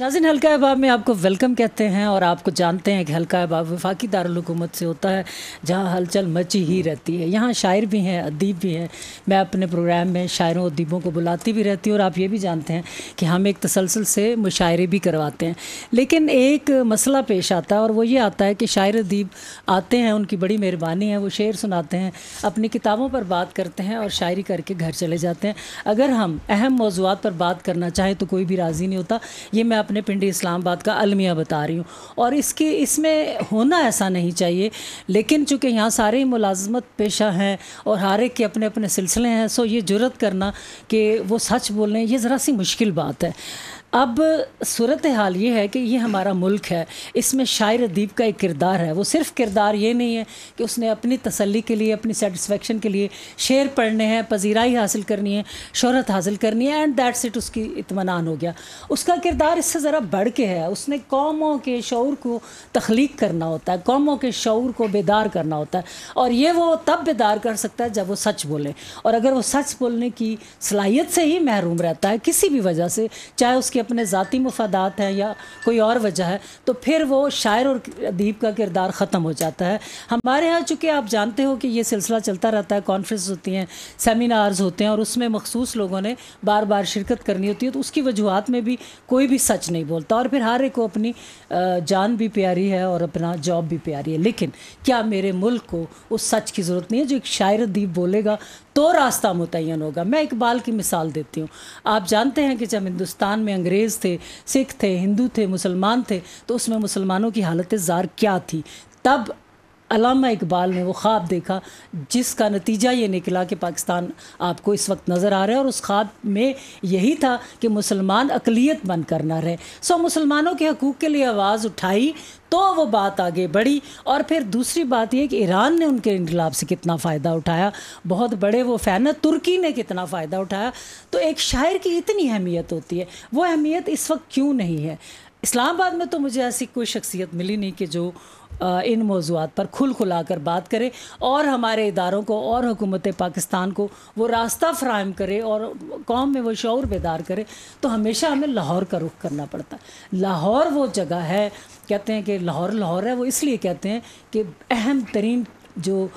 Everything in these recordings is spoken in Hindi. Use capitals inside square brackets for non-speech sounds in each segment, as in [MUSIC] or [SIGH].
नाजिन हल्का अहबाब में आपको वेलकम कहते हैं और आपको जानते हैं कि हल्का अहबाब वफाकी दारकूमत से होता है जहाँ हलचल मची ही हम्म। रहती है यहाँ शायर भी हैं अदीब भी हैं मैं अपने प्रोग्राम में शायरों अदीबों को बुलाती भी रहती हूँ और आप ये भी जानते हैं कि हम एक तसलसल से मुशायरे भी करवाते हैं लेकिन एक मसला पेश आता है और वो ये आता है कि शायर अदीब आते हैं उनकी बड़ी मेहरबानी है वो शेर सुनाते हैं अपनी किताबों पर बात करते हैं और शायरी करके घर चले जाते हैं अगर हम अहम मौजूद पर बात करना चाहें तो कोई भी राज़ी नहीं होता ये मैं अपने पिंडी इस्लामाबाद का अलमिया बता रही हूँ और इसकी इसमें होना ऐसा नहीं चाहिए लेकिन चूँकि यहाँ सारे ही मुलाजमत पेशा हैं और हर एक के अपने अपने सिलसिले हैं सो ये जरूरत करना कि वो सच बोलें ये ज़रा सी मुश्किल बात है अब सूरत हाल ये है कि ये हमारा मुल्क है इसमें शायर अदीब का एक किरदार है वो सिर्फ किरदार ये नहीं है कि उसने अपनी तसल्ली के लिए अपनी सेटिस्फेक्शन के लिए शेर पढ़ने हैं पजीराई हासिल करनी है शहरत हासिल करनी है एंड दैट्स इट उसकी इतमान हो गया उसका किरदार इससे ज़रा बढ़ के है उसने कौमों के शौर को तख्लीक करना होता है कौमों के शौर को बेदार करना होता है और ये वो तब बेदार कर सकता है जब वो सच बोले और अगर वो सच बोलने की सलाहियत से ही महरूम रहता है किसी भी वजह से चाहे उसके अपने ज़ाती मफादात हैं या कोई और वजह है तो फिर वो शायर और अदीब का किरदार ख़त्म हो जाता है हमारे यहाँ चूँकि आप जानते हो कि ये सिलसिला चलता रहता है कॉन्फ्रेंस होती हैं सेमिनार्स होते हैं और उसमें मखसूस लोगों ने बार बार शिरकत करनी होती है तो उसकी वजूहत में भी कोई भी सच नहीं बोलता और फिर हर एक को अपनी जान भी प्यारी है और अपना जॉब भी प्यारी है लेकिन क्या मेरे मुल्क को उस सच की ज़रूरत नहीं है जो एक शायर अदीब बोलेगा तो रास्ता मुतन होगा मैं इकबाल की मिसाल देती हूँ आप जानते हैं कि जब हिंदुस्तान में अंग्रेज़ थे सिख थे हिंदू थे मुसलमान थे तो उसमें मुसलमानों की हालत ज़ार क्या थी तब अलामा इकबाल ने वो ख्वाब देखा जिसका नतीजा ये निकला कि पाकिस्तान आपको इस वक्त नज़र आ रहा है और उस ख्वाब में यही था कि मुसलमान अकलीत बन करना रहे सो मुसलमानों के हकूक़ के लिए आवाज़ उठाई तो वो बात आगे बढ़ी और फिर दूसरी बात यह कि ईरान ने उनके इनकलाब से कितना फ़ायदा उठाया बहुत बड़े वो फ़ैन है तुर्की ने कितना फ़ायदा उठाया तो एक शायर की इतनी अहमियत होती है वो अहमियत इस वक्त क्यों नहीं है इस्लामाबाद में तो मुझे ऐसी कोई शख्सियत मिली नहीं कि जो इन मौजूद पर खुल खुला कर बात करें और हमारे इदारों को और हुकूमत पाकिस्तान को वो रास्ता फ्राहम करे और कौम में वो शौर बेदार करे तो हमेशा हमें लाहौर का रुख करना पड़ता है लाहौर वो जगह है कहते हैं कि लाहौर लाहौर है वो इसलिए कहते हैं कि अहम तरीन जो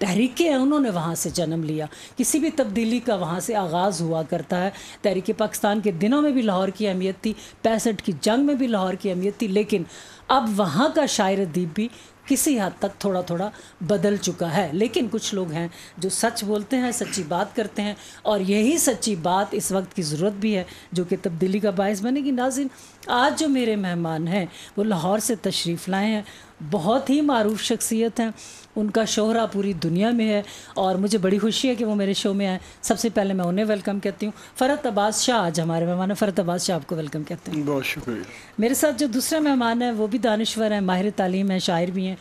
तहरीकें हैं उन्होंने वहाँ से जन्म लिया किसी भी तब्दीली का वहाँ से आगाज़ हुआ करता है तहरीक पाकिस्तान के दिनों में भी लाहौर की अहमियत थी पैंसठ की जंग में भी लाहौर की अहमियत थी लेकिन अब वहाँ का शायर दीप भी किसी हद तक थोड़ा थोड़ा बदल चुका है लेकिन कुछ लोग हैं जो सच बोलते हैं सच्ची बात करते हैं और यही सच्ची बात इस वक्त की ज़रूरत भी है जो कि तब्दीली का बायस बनेगी नाजिन आज जो मेरे मेहमान हैं वो लाहौर से तशरीफ़ लाए हैं बहुत ही मारूफ शख्सियत हैं उनका शोहरा पूरी दुनिया में है और मुझे बड़ी खुशी है कि वो मेरे शो में आए सबसे पहले मैं उन्हें वेलकम कहती हूँ फ़रत अब्बास शाह आज हमारे मेहमान हैं फ़रत अब्बास शाह आपको वेलकम कहते हैं बहुत शुक्रिया मेरे साथ जो दूसरे मेहमान हैं वो भी दानश्वर हैं माहिर तालीम हैं शायर भी हैं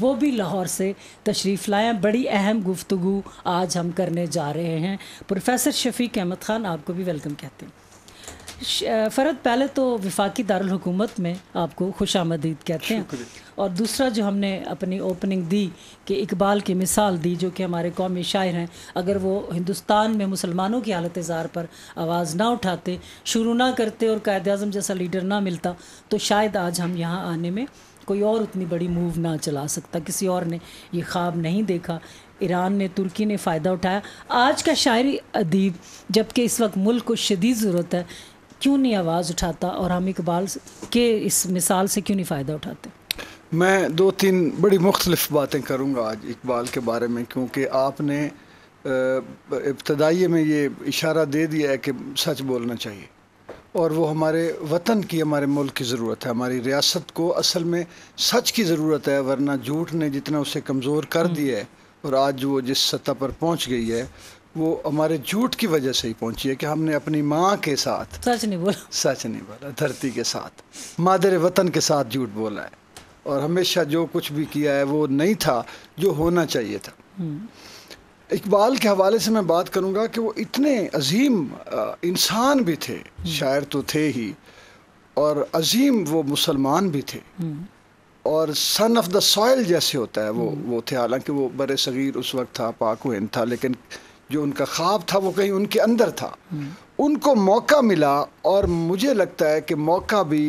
वो भी लाहौर से तशरीफ़ लाएँ बड़ी अहम गुफ्तु आज हम करने जा रहे हैं प्रोफेसर शफीक अहमद ख़ान आपको भी वेलकम कहते हैं फ़रद पहले तो विफाकी दारकूमत में आपको खुश आमदीद कहते हैं और दूसरा जो हमने अपनी ओपनिंग दी कि इकबाल की मिसाल दी जो कि हमारे कौमी शायर हैं अगर वो हिंदुस्तान में मुसलमानों की हालत ज़ार पर आवाज़ ना उठाते शुरू ना करते और कायद अजम जैसा लीडर ना मिलता तो शायद आज हम यहाँ आने में कोई और उतनी बड़ी मूव ना चला सकता किसी और ने ये ख्वाब नहीं देखा ईरान ने तुर्की ने फ़ायदा उठाया आज का शायरी अदीब जबकि इस वक्त मुल्क को शदीद ज़रूरत है क्यों नहीं आवाज़ उठाता और हम इकबाल के इस मिसाल से क्यों नहीं फ़ायदा उठाते मैं दो तीन बड़ी मुख्तलिफ बातें करूँगा आज इकबाल के बारे में क्योंकि आपने इब्तदाई में ये इशारा दे दिया है कि सच बोलना चाहिए और वो हमारे वतन की हमारे मुल्क की ज़रूरत है हमारी रियासत को असल में सच की ज़रूरत है वरना झूठ ने जितना उसे कमज़ोर कर हम्म। दिया है और आज वो जिस सतह पर पहुंच गई है वो हमारे झूठ की वजह से ही पहुंची है कि हमने अपनी माँ के साथ सच नहीं बोला सच नहीं बोला धरती के साथ मादर वतन के साथ झूठ बोला है और हमेशा जो कुछ भी किया है वो नहीं था जो होना चाहिए था हम्म। इकबाल के हवाले से मैं बात करूंगा कि वो इतने अजीम इंसान भी थे हम्म। शायर तो थे ही और अजीम वो मुसलमान भी थे हम्म। और सन ऑफ द सॉयल जैसे होता है वो वो थे हालांकि वो बर सग़ीर उस वक्त था पाक हिंद था लेकिन जो उनका ख्वाब था वो कहीं उनके अंदर था उनको मौका मिला और मुझे लगता है कि मौका भी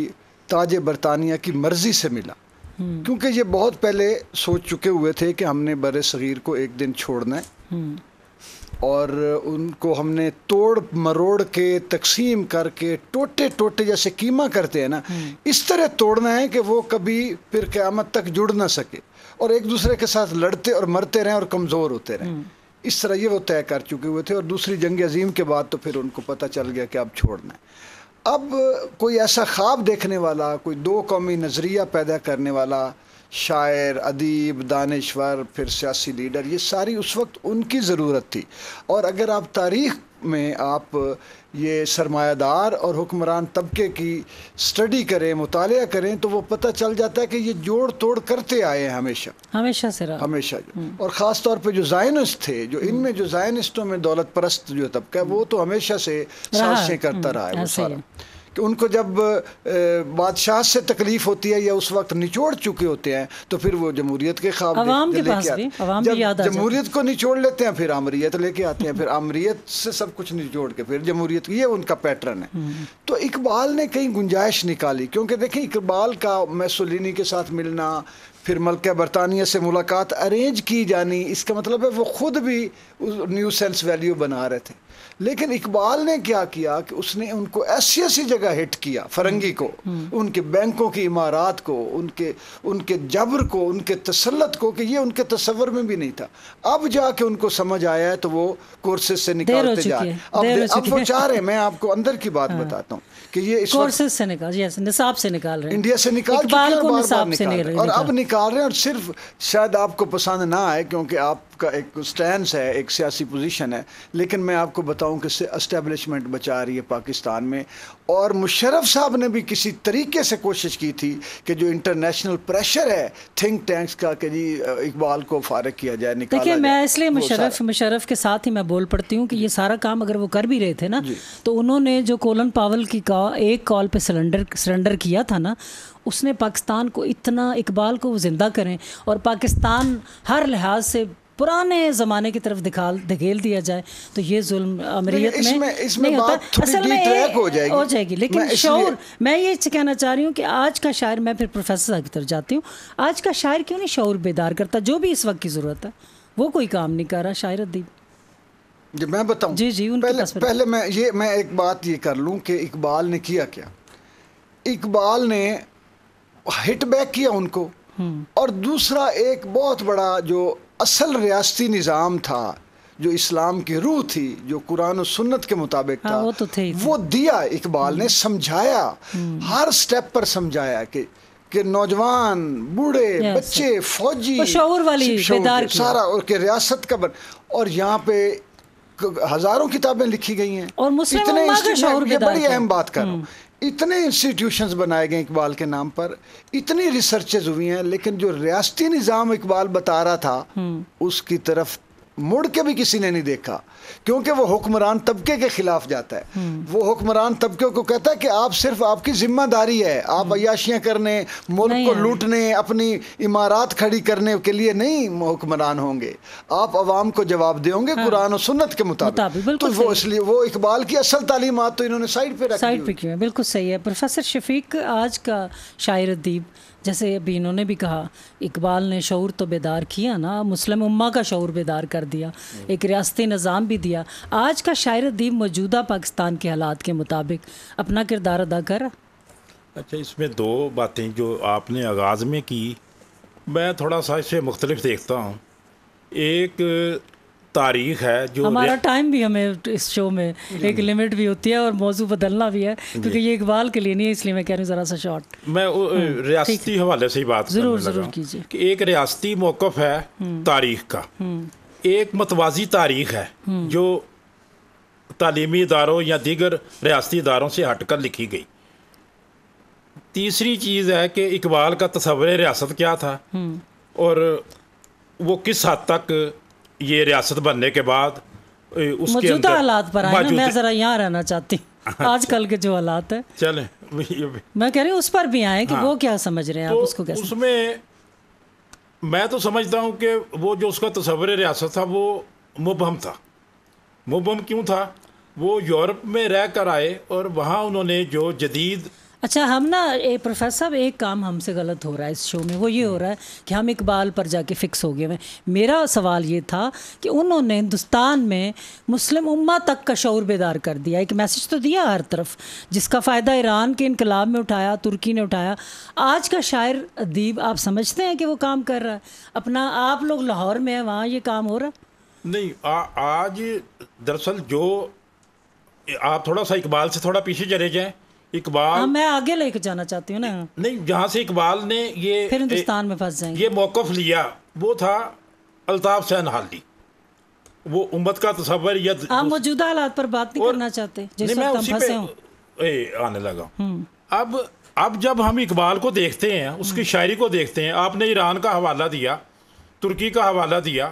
ताज बरतानिया की मर्ज़ी से मिला क्योंकि ये बहुत पहले सोच चुके हुए थे कि हमने बर सग़ीर को एक दिन छोड़ना है और उनको हमने तोड़ मरोड़ के तकसीम करके टोटे टोटे जैसे कीमा करते हैं ना इस तरह तोड़ना है कि वो कभी फिर क़्यामत तक जुड़ ना सके और एक दूसरे के साथ लड़ते और मरते रहें और कमज़ोर होते रहें इस तरह ये वो तय कर चुके हुए थे और दूसरी जंग अजीम के बाद तो फिर उनको पता चल गया कि अब छोड़ना है अब कोई ऐसा ख्वाब देखने वाला कोई दो कौमी नज़रिया पैदा करने वाला शायर अदीब दानश्वर फिर सियासी लीडर ये सारी उस वक्त उनकी ज़रूरत थी और अगर आप तारीख में आप ये सरमायादार और हुक्मरान तबके की स्टडी करें मुताल करें तो वो पता चल जाता है कि ये जोड़ तोड़ करते आए हैं हमेशा हमेशा से हमेशा हम्म। और ख़ास तौर पर जो जायनस्ट थे जो हम्म। इनमें जो जायनस्टों में दौलत परस्त जो तबका है वो तो हमेशा से साजिशें करता हम्म। रहा है वो सारा कि उनको जब बादशाह से तकलीफ होती है या उस वक्त निचोड़ चुके होते हैं तो फिर वो जमहूरियत के खाब जब जमहूरियत को निचोड़ लेते हैं फिर अमरीत लेके आते हैं फिर अमरीत से सब कुछ निचोड़ के फिर जमहूरियत ये उनका पैटर्न है हम्म। तो इकबाल ने कहीं गुंजाइश निकाली क्योंकि देखें इकबाल का मैसोलिनी के साथ मिलना फिर मलक बरतानिया से मुलाकात अरेंज की जानी इसका मतलब है वो खुद भी न्यू सेंस वैल्यू बना रहे थे लेकिन इकबाल ने क्या किया कि उसने उनको ऐसी ऐसी जगह हिट किया फरंगी को हम्म। उनके बैंकों की इमारत को उनके उनके जबर को उनके तसलत को कि ये उनके तस्वर में भी नहीं था अब जाके उनको समझ आया है तो वो कोर्सेज से निकालते जा रहे अब वो चाह रहे मैं आपको अंदर की बात हाँ। बताता हूँ कि ये कोर्सेज से निकाल यस निसाब से निकाल रहे हैं इंडिया से निकाल हैं को निसाब से निकाल रहे और अब निकाल रहे हैं और सिर्फ शायद आपको पसंद ना आए क्योंकि आपका एक स्टैंड है एक सियासी पोजीशन है लेकिन मैं आपको बताऊं कि इस्टेब्लिशमेंट बचा रही है पाकिस्तान में और मुशरफ साहब ने भी किसी तरीके से कोशिश की थी कि जो इंटरनेशनल प्रेशर है थिंक टैंक्स का कि जी इकबाल को फारग किया जाए निकाला देखिए मैं इसलिए मुशरफ मुशरफ के साथ ही मैं बोल पड़ती हूँ कि ये सारा काम अगर वो कर भी रहे थे ना तो उन्होंने जो कोलन पावल की का एक कॉल पे सिलेंडर सरेंडर किया था ना उसने पाकिस्तान को इतना इकबाल को वो ज़िंदा करें और पाकिस्तान हर लिहाज से पुराने ज़माने की तरफ दिखाल धकेल दिया जाए तो ये जुल्म अमरीत में इसमें, इसमें नहीं होता असल में ए, हो जाएगी हो जाएगी लेकिन मैं शौर मैं ये कहना चाह रही हूँ कि आज का शायर मैं फिर प्रोफेसर साहब की तरफ जाती हूँ आज का शायर क्यों नहीं शौर बेदार करता जो भी इस वक्त की ज़रूरत है वो कोई काम नहीं कर रहा शायर अदीब जी मैं बताऊँ जी जी उनके पहले, पहले मैं ये मैं एक बात ये कर लूँ कि इकबाल ने किया क्या इकबाल ने हिट बैक किया उनको हम्म। और दूसरा एक बहुत बड़ा जो असल रियाती निज़ाम था जो इस्लाम की रूह थी जो कुरान और सुन्नत के मुताबिक हाँ, था हाँ, वो, तो थे वो दिया इकबाल ने समझाया हम्म। हर स्टेप पर समझाया कि कि नौजवान बूढ़े बच्चे फौजी शौर वाली शौर सारा और के रियासत का बन और यहाँ पे हजारों किताबें लिखी गई हैं और मुस्लिम इतने बड़ी अहम बात कर रहा हूँ हम्म। इतने इंस्टीट्यूशंस बनाए गए इकबाल के नाम पर इतनी रिसर्चेज हुई हैं लेकिन जो रियाती निज़ाम इकबाल बता रहा था हम्म। उसकी तरफ मुड़ के भी किसी ने नहीं देखा क्योंकि वो हुक्मरान तबके के खिलाफ जाता है हम्म। वो हुक्मरान तबके को कहता है कि आप सिर्फ आपकी जिम्मेदारी है आप हम्म। अयाशियाँ करने मुल्क को लूटने अपनी इमारत खड़ी करने के लिए नहीं हुक्मरान होंगे आप आवाम को जवाब देंगे हाँ। कुरान और सुन्नत के मुताबिक तो वो इसलिए वो इकबाल की असल तालीमत तो इन्होंने साइड पर साइड पर किया बिल्कुल सही है प्रोफेसर शफीक आज का शायर अदीब जैसे अभी इन्होंने भी कहा इकबाल ने शौर तो बेदार किया ना मुस्लिम उम्मा का शौर बेदार कर दिया एक रियासती निज़ाम भी दिया आज का शायर दीप मौजूदा पाकिस्तान के हालात के मुताबिक अपना किरदार अदा कर अच्छा इसमें दो बातें जो आपने आगाज़ में की मैं थोड़ा सा इससे मुख्तलिफ देखता हूँ एक तारीख है जो हमारा टाइम भी हमें इस शो में एक लिमिट भी होती है और मौजू बदलना भी है क्योंकि ये इकबाल के लिए नहीं है इसलिए मैं कह रही हूँ ज़रा सा शॉर्ट मैं हम्म, रियासती हवाले से ही बात ज़रूर ज़रूर कीजिए कि एक रियासती मौकफ़ है हम्म। तारीख का हम्म। एक मतवाजी तारीख है जो तालीमी इदारों या दीगर रियाती इदारों से हट कर लिखी गई तीसरी चीज़ है कि इकबाल का तस्वर रियासत क्या था और वो किस हद तक ये रियासत बनने के बाद उसके मौजूदा हालात पर आए ना मैं जरा यहाँ रहना चाहती हूँ अच्छा। आजकल के जो हालात है चले मैं कह रही हूँ उस पर भी आए कि हाँ, वो क्या समझ रहे हैं आप तो उसको कैसे उसमें मैं तो समझता हूँ कि वो जो उसका तस्वर रियासत था वो मुबम था मुबम क्यों था वो यूरोप में रह कर आए और वहाँ उन्होंने जो जदीद अच्छा हम ना ए, प्रोफेसर साहब एक काम हमसे गलत हो रहा है इस शो में वो ये हो हम्म। रहा है कि हम इकबाल पर जाके फिक्स हो गए हैं मेरा सवाल ये था कि उन्होंने हिंदुस्तान में मुस्लिम उम्मा तक का शौर बेदार कर दिया एक मैसेज तो दिया हर तरफ जिसका फ़ायदा ईरान के इनकलाब में उठाया तुर्की ने उठाया आज का शायर अदीब आप समझते हैं कि वो काम कर रहा है अपना आप लोग लाहौर में है वहाँ ये काम हो रहा नहीं आ, आज दरअसल जो आप थोड़ा सा इकबाल से थोड़ा पीछे चले जाएँ इकबाल हाँ, मैं आगे लेके जाना चाहती हूँ ना नहीं जहाँ से इकबाल ने ये फिर हिंदुस्तान में फंस जाएंगे ये मौकफ लिया वो था अल्ताफ सैन हाली वो उम्मत का तस्वर या आप मौजूदा हालात पर बात नहीं करना चाहते जिस मैं उसी पे ए, आने लगा हम्म। अब अब जब हम इकबाल को देखते हैं उसकी हम्म। शायरी को देखते हैं आपने ईरान का हवाला दिया तुर्की का हवाला दिया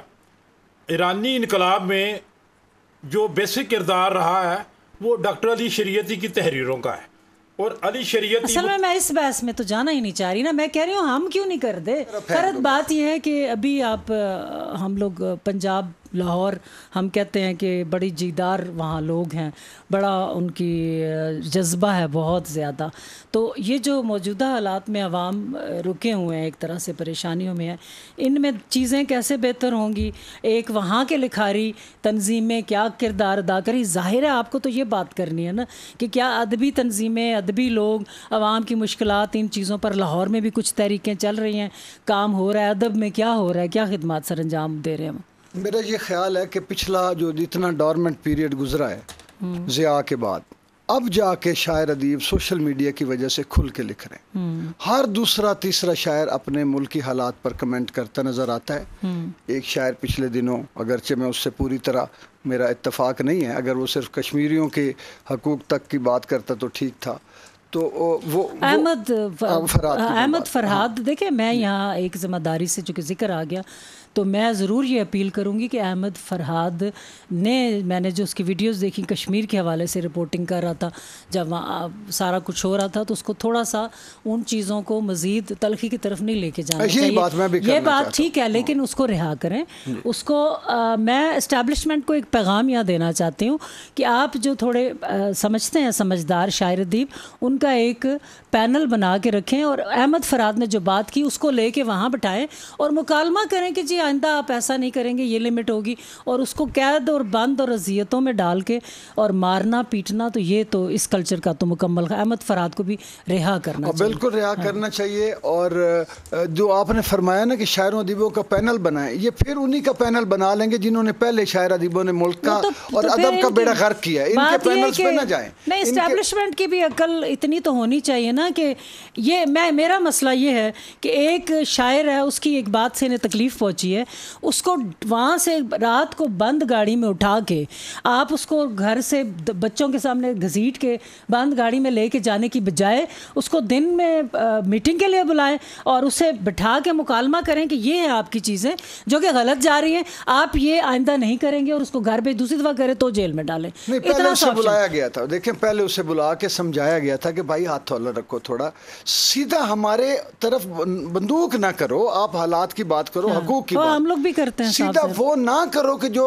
ईरानी इनकलाब में जो बेसिक किरदार रहा है वो डॉक्टर अली शरीयती की तहरीरों का है और अली शरीयत असल में मैं इस बहस में तो जाना ही नहीं चाह रही ना मैं कह रही हूँ हम क्यों नहीं कर दे तो बात यह है कि अभी आप हम लोग पंजाब लाहौर हम कहते हैं कि बड़ी जीदार वहाँ लोग हैं बड़ा उनकी जज्बा है बहुत ज़्यादा तो ये जो मौजूदा हालात में आवाम रुके हुए हैं एक तरह से परेशानियों में है इनमें चीज़ें कैसे बेहतर होंगी एक वहाँ के लिखारी तनजीमें क्या किरदार अदा करी ज़ाहिर है आपको तो ये बात करनी है ना कि क्या अदबी तनजीमें अदबी लोग आवाम की मुश्किल इन चीज़ों पर लाहौर में भी कुछ तहरीकें चल रही हैं काम हो रहा है अदब में क्या हो रहा है क्या खदमात सर अंजाम दे रहे हैं मेरा ये ख्याल है कि पिछला जो जितना डॉर्मेंट पीरियड गुजरा है ज़िया के बाद अब जाके शायर अदीब सोशल मीडिया की वजह से खुल के लिख रहे हैं हर दूसरा तीसरा शायर अपने मुल्क की हालात पर कमेंट करता नज़र आता है एक शायर पिछले दिनों अगरचे मैं उससे पूरी तरह मेरा इत्तेफाक नहीं है अगर वो सिर्फ कश्मीरियों के हकूक तक की बात करता तो ठीक था तो वो अहमद हाँ, फरहाद अहमद फरहाद हाँ। मैं यहाँ एक जिम्मेदारी से चूँकि जिक्र आ गया तो मैं ज़रूर ये अपील करूँगी कि अहमद फ़रहाद ने मैंने जो उसकी वीडियोस देखी कश्मीर के हवाले से रिपोर्टिंग कर रहा था जब वहाँ सारा कुछ हो रहा था तो उसको थोड़ा सा उन चीज़ों को मज़ीद तलखी की तरफ नहीं लेके जाना चाहिए बात मैं भी ये बात ठीक है लेकिन हाँ। उसको रिहा करें हम्म। उसको आ, मैं इस्टेबलिशमेंट को एक पैगाम यहाँ देना चाहती हूँ कि आप जो थोड़े आ, समझते हैं समझदार शायर दीप उनका एक पैनल बना के रखें और अहमद फराद ने जो बात की उसको ले कर वहाँ बिठाएँ और मुकालमा करें कि जी आइंदा आप ऐसा नहीं करेंगे ये लिमिट होगी और उसको कैद और बंद और अजियतों में डाल के और मारना पीटना तो ये तो इस कल्चर का तो मुकम्मल अहमद फराद को भी रिहा करना हाँ, बिल्कुल रिहा हाँ। करना चाहिए और जो आपने फरमाया ना कि शायरों अदीबों का पैनल बनाए ये फिर उन्हीं का पैनल बना लेंगे जिन्होंने पहले शायर अदीबों ने मुल्क का तो- और तो अदब का बेड़ा गर्क किया इस्टेब्लिशमेंट की भी अकल इतनी तो होनी चाहिए ना कि ये मैं मेरा मसला ये है कि एक शायर है उसकी एक बात से इन्हें तकलीफ पहुंची है उसको वहाँ से रात को बंद गाड़ी में उठा के आप उसको घर से बच्चों के सामने घसीट के बंद गाड़ी में लेके जाने की बजाय उसको दिन में आ, मीटिंग के लिए बुलाएं और उसे बैठा के मुकालमा करें कि ये है आपकी चीज़ें जो कि गलत जा रही हैं आप ये आइंदा नहीं करेंगे और उसको घर पर दूसरी दफ़ा करें तो जेल में डालें इतना सा बुलाया गया था देखें पहले उसे बुला के समझाया गया था कि भाई हाथ थोला रखो थोड़ा सीधा हमारे तरफ बंदूक ना करो आप हालात की बात करो हाँ। हकूक की वो हाँ, हम लोग भी करते हैं सीधा वो ना करो कि जो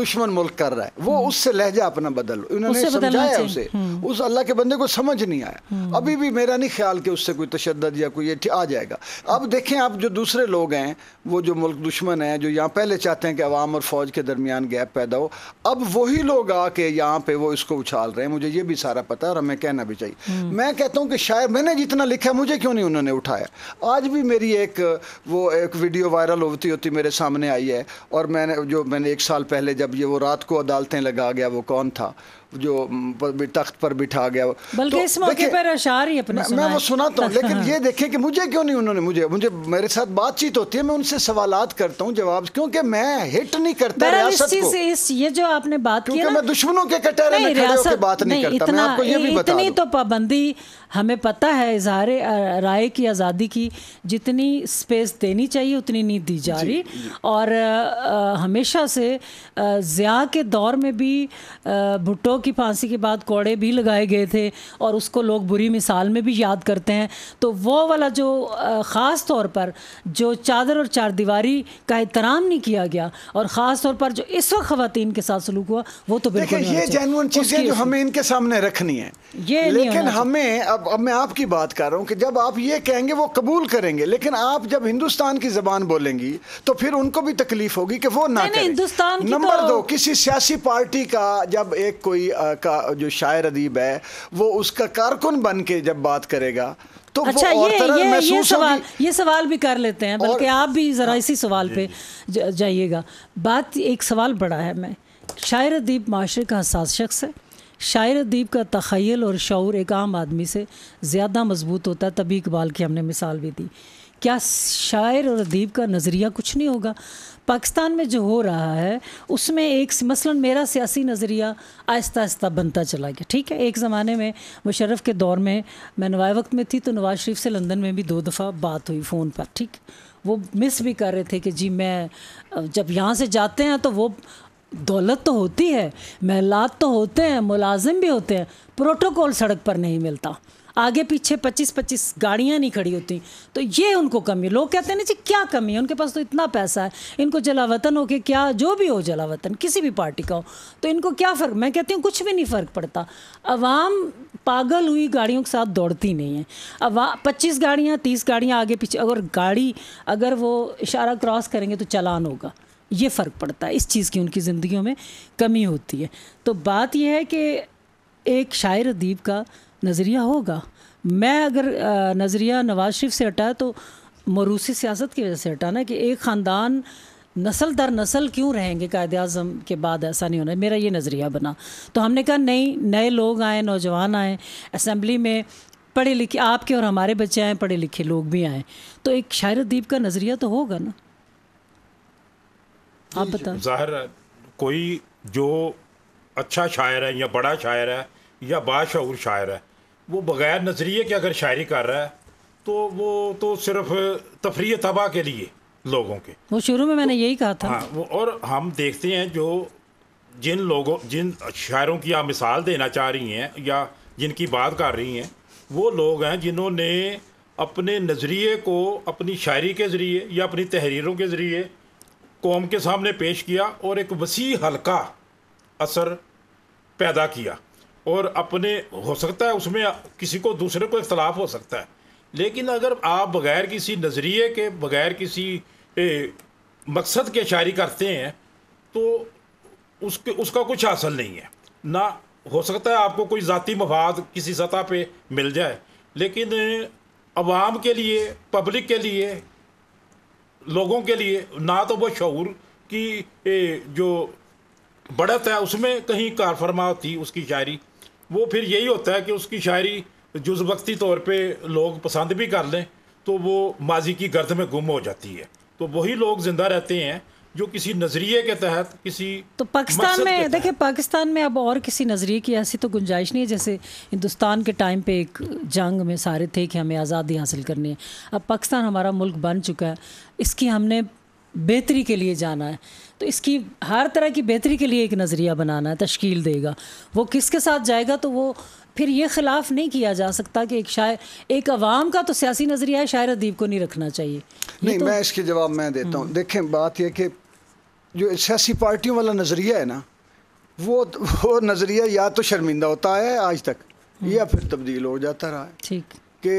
दुश्मन मुल्क कर रहा है वो हम्म। उससे लहजा अपना बदलो उन्होंने समझाया उसे हम्म। उस अल्लाह के बंदे को समझ नहीं आया हम्म। अभी भी मेरा नहीं ख्याल कि उससे कोई तशद या कोई ये आ जाएगा अब देखें आप जो दूसरे लोग हैं वो जो मुल्क दुश्मन है जो यहाँ पहले चाहते हैं कि अवाम और फौज के दरमियान गैप पैदा हो अब वही लोग आके यहाँ पे वो इसको उछाल रहे हैं मुझे ये भी सारा पता है और हमें कहना भी चाहिए मैं कहता हूँ कि शायद मैंने जितना लिखा मुझे क्यों नहीं उन्होंने उठाया आज भी मेरी एक वो एक वीडियो वायरल होती होती स्थिति मेरे सामने आई है और मैंने जो मैंने एक साल पहले जब ये वो रात को अदालतें लगा गया वो कौन था जो तख्त पर बिठा गया वो बल्कि तो इस मौके पर अशार ही अपने मैं, मैं वो सुनाता हूँ लेकिन [LAUGHS] ये देखें कि मुझे क्यों नहीं उन्होंने मुझे मुझे मेरे साथ बातचीत होती है मैं उनसे सवाल करता हूँ जवाब क्योंकि मैं हिट नहीं करता रियासत इस को इस ये जो आपने बात की मैं दुश्मनों के कटहरे में खड़े होकर बात नहीं करता मैं आपको ये भी बता इतनी तो पाबंदी हमें पता है इजहार राय की आज़ादी की जितनी स्पेस देनी चाहिए उतनी नहीं दी जा रही और आ, हमेशा से ज़िया के दौर में भी भुट्टो की फांसी के बाद कोड़े भी लगाए गए थे और उसको लोग बुरी मिसाल में भी याद करते हैं तो वो वाला जो ख़ास तौर पर जो चादर और चार दीवारी का एहतराम नहीं किया गया और ख़ास तौर पर जो इस वक्त ख़वान के साथ सलूक हुआ वो तो बिल्कुल ये चीज़ें जो हमें इनके सामने रखनी है ये लेकिन हमें अब अब अब मैं आपकी बात कर रहा हूँ कि जब आप ये कहेंगे वो कबूल करेंगे लेकिन आप जब हिंदुस्तान की जबान बोलेंगी तो फिर उनको भी तकलीफ होगी कि वो ना करें हिंदुस्तान नंबर तो... दो किसी सियासी पार्टी का जब एक कोई आ, का जो शायर अदीब है वो उसका कारकुन बन के जब बात करेगा तो अच्छा ये ये ये सवाल ये सवाल भी कर लेते हैं बल्कि आप भी ज़रा हाँ। इसी सवाल पे जाइएगा बात एक सवाल बड़ा है मैं शायर अदीब माशरे का हसास शख्स है शायर अदीब का तखयल और शौर एक आम आदमी से ज़्यादा मजबूत होता है तभी इकबाल की हमने मिसाल भी दी क्या शायर और अदीब का नज़रिया कुछ नहीं होगा पाकिस्तान में जो हो रहा है उसमें एक मसलन मेरा सियासी नज़रिया आहिस्ता आहिस्ता बनता चला गया ठीक है एक ज़माने में मुशरफ के दौर में मैं नवाए वक्त में थी तो नवाज़ शरीफ से लंदन में भी दो दफ़ा बात हुई फ़ोन पर ठीक वो मिस भी कर रहे थे कि जी मैं जब यहाँ से जाते हैं तो वो दौलत तो होती है महलात तो होते हैं मुलाजिम भी होते हैं प्रोटोकॉल सड़क पर नहीं मिलता आगे पीछे 25-25 गाड़ियाँ नहीं खड़ी होती तो ये उनको कमी लोग कहते हैं ना जी क्या कमी है उनके पास तो इतना पैसा है इनको जलावतन हो के क्या जो भी हो जलावतन किसी भी पार्टी का हो तो इनको क्या फ़र्क मैं कहती हूँ कुछ भी नहीं फ़र्क पड़ता अवाम पागल हुई गाड़ियों के साथ दौड़ती नहीं है अवा पच्चीस गाड़ियाँ तीस गाड़ियाँ आगे पीछे अगर गाड़ी अगर वो इशारा क्रॉस करेंगे तो चलान होगा ये फ़र्क पड़ता है इस चीज़ की उनकी ज़िंदगियों में कमी होती है तो बात यह है कि एक शायर अदीब का नज़रिया होगा मैं अगर नज़रिया नवाज शरीफ से हटा तो मरूसी सियासत की वजह से हटाना कि एक ख़ानदान नसल दर नसल क्यों रहेंगे कायद अजम के बाद ऐसा नहीं होना मेरा ये नज़रिया बना तो हमने कहा नहीं नए लोग आए नौजवान आए असम्बली में पढ़े लिखे आपके और हमारे बच्चे आए पढ़े लिखे लोग भी आए तो एक शायर अदीब का नज़रिया तो होगा ना आप बताओ जाहिर कोई जो अच्छा शायर है या बड़ा शायर है या बाशर शायर है वो बग़ैर नज़रिए के अगर शायरी कर रहा है तो वो तो सिर्फ तफरी तबाह के लिए लोगों के वो शुरू में मैंने तो, यही कहा था हाँ वो और हम देखते हैं जो जिन लोगों जिन शायरों की आप मिसाल देना चाह रही हैं या जिनकी बात कर रही हैं वो लोग हैं जिन्होंने अपने नज़रिए को अपनी शायरी के ज़रिए या अपनी तहरीरों के ज़रिए कौम के सामने पेश किया और एक वसी हल्का असर पैदा किया और अपने हो सकता है उसमें किसी को दूसरे को इख्तलाफ हो सकता है लेकिन अगर आप बग़ैर किसी नज़रिए के बग़ैर किसी ए, मकसद के शायरी करते हैं तो उसके उसका कुछ हासिल नहीं है ना हो सकता है आपको कोई ज़ाती मफाद किसी सतह पे मिल जाए लेकिन आवाम के लिए पब्लिक के लिए लोगों के लिए ना तो वो शूर की ए, जो बढ़त है उसमें कहीं कारफरमा थी उसकी शायरी वो फिर यही होता है कि उसकी शायरी जुज वक्ती तौर पे लोग पसंद भी कर लें तो वो माजी की गर्द में गुम हो जाती है तो वही लोग ज़िंदा रहते हैं जो किसी नज़रिए के तहत किसी तो पाकिस्तान में देखिए पाकिस्तान में अब और किसी नज़रिए की ऐसी तो गुंजाइश नहीं है जैसे हिंदुस्तान के टाइम पे एक जंग में सारे थे कि हमें आज़ादी हासिल करनी है अब पाकिस्तान हमारा मुल्क बन चुका है इसकी हमने बेहतरी के लिए जाना है तो इसकी हर तरह की बेहतरी के लिए एक नज़रिया बनाना है तश्कील देगा वो किसके साथ जाएगा तो वो फिर ये खिलाफ नहीं किया जा सकता कि एक शायर एक अवाम का तो सियासी नज़रिया है शायर अदीब को नहीं रखना चाहिए नहीं तो... मैं इसके जवाब मैं देता हूँ हम्म। देखें बात यह कि जो सियासी पार्टियों वाला नज़रिया है ना वो वो नज़रिया या तो शर्मिंदा होता है आज तक या हम्म। फिर तब्दील हो जाता रहा है ठीक कि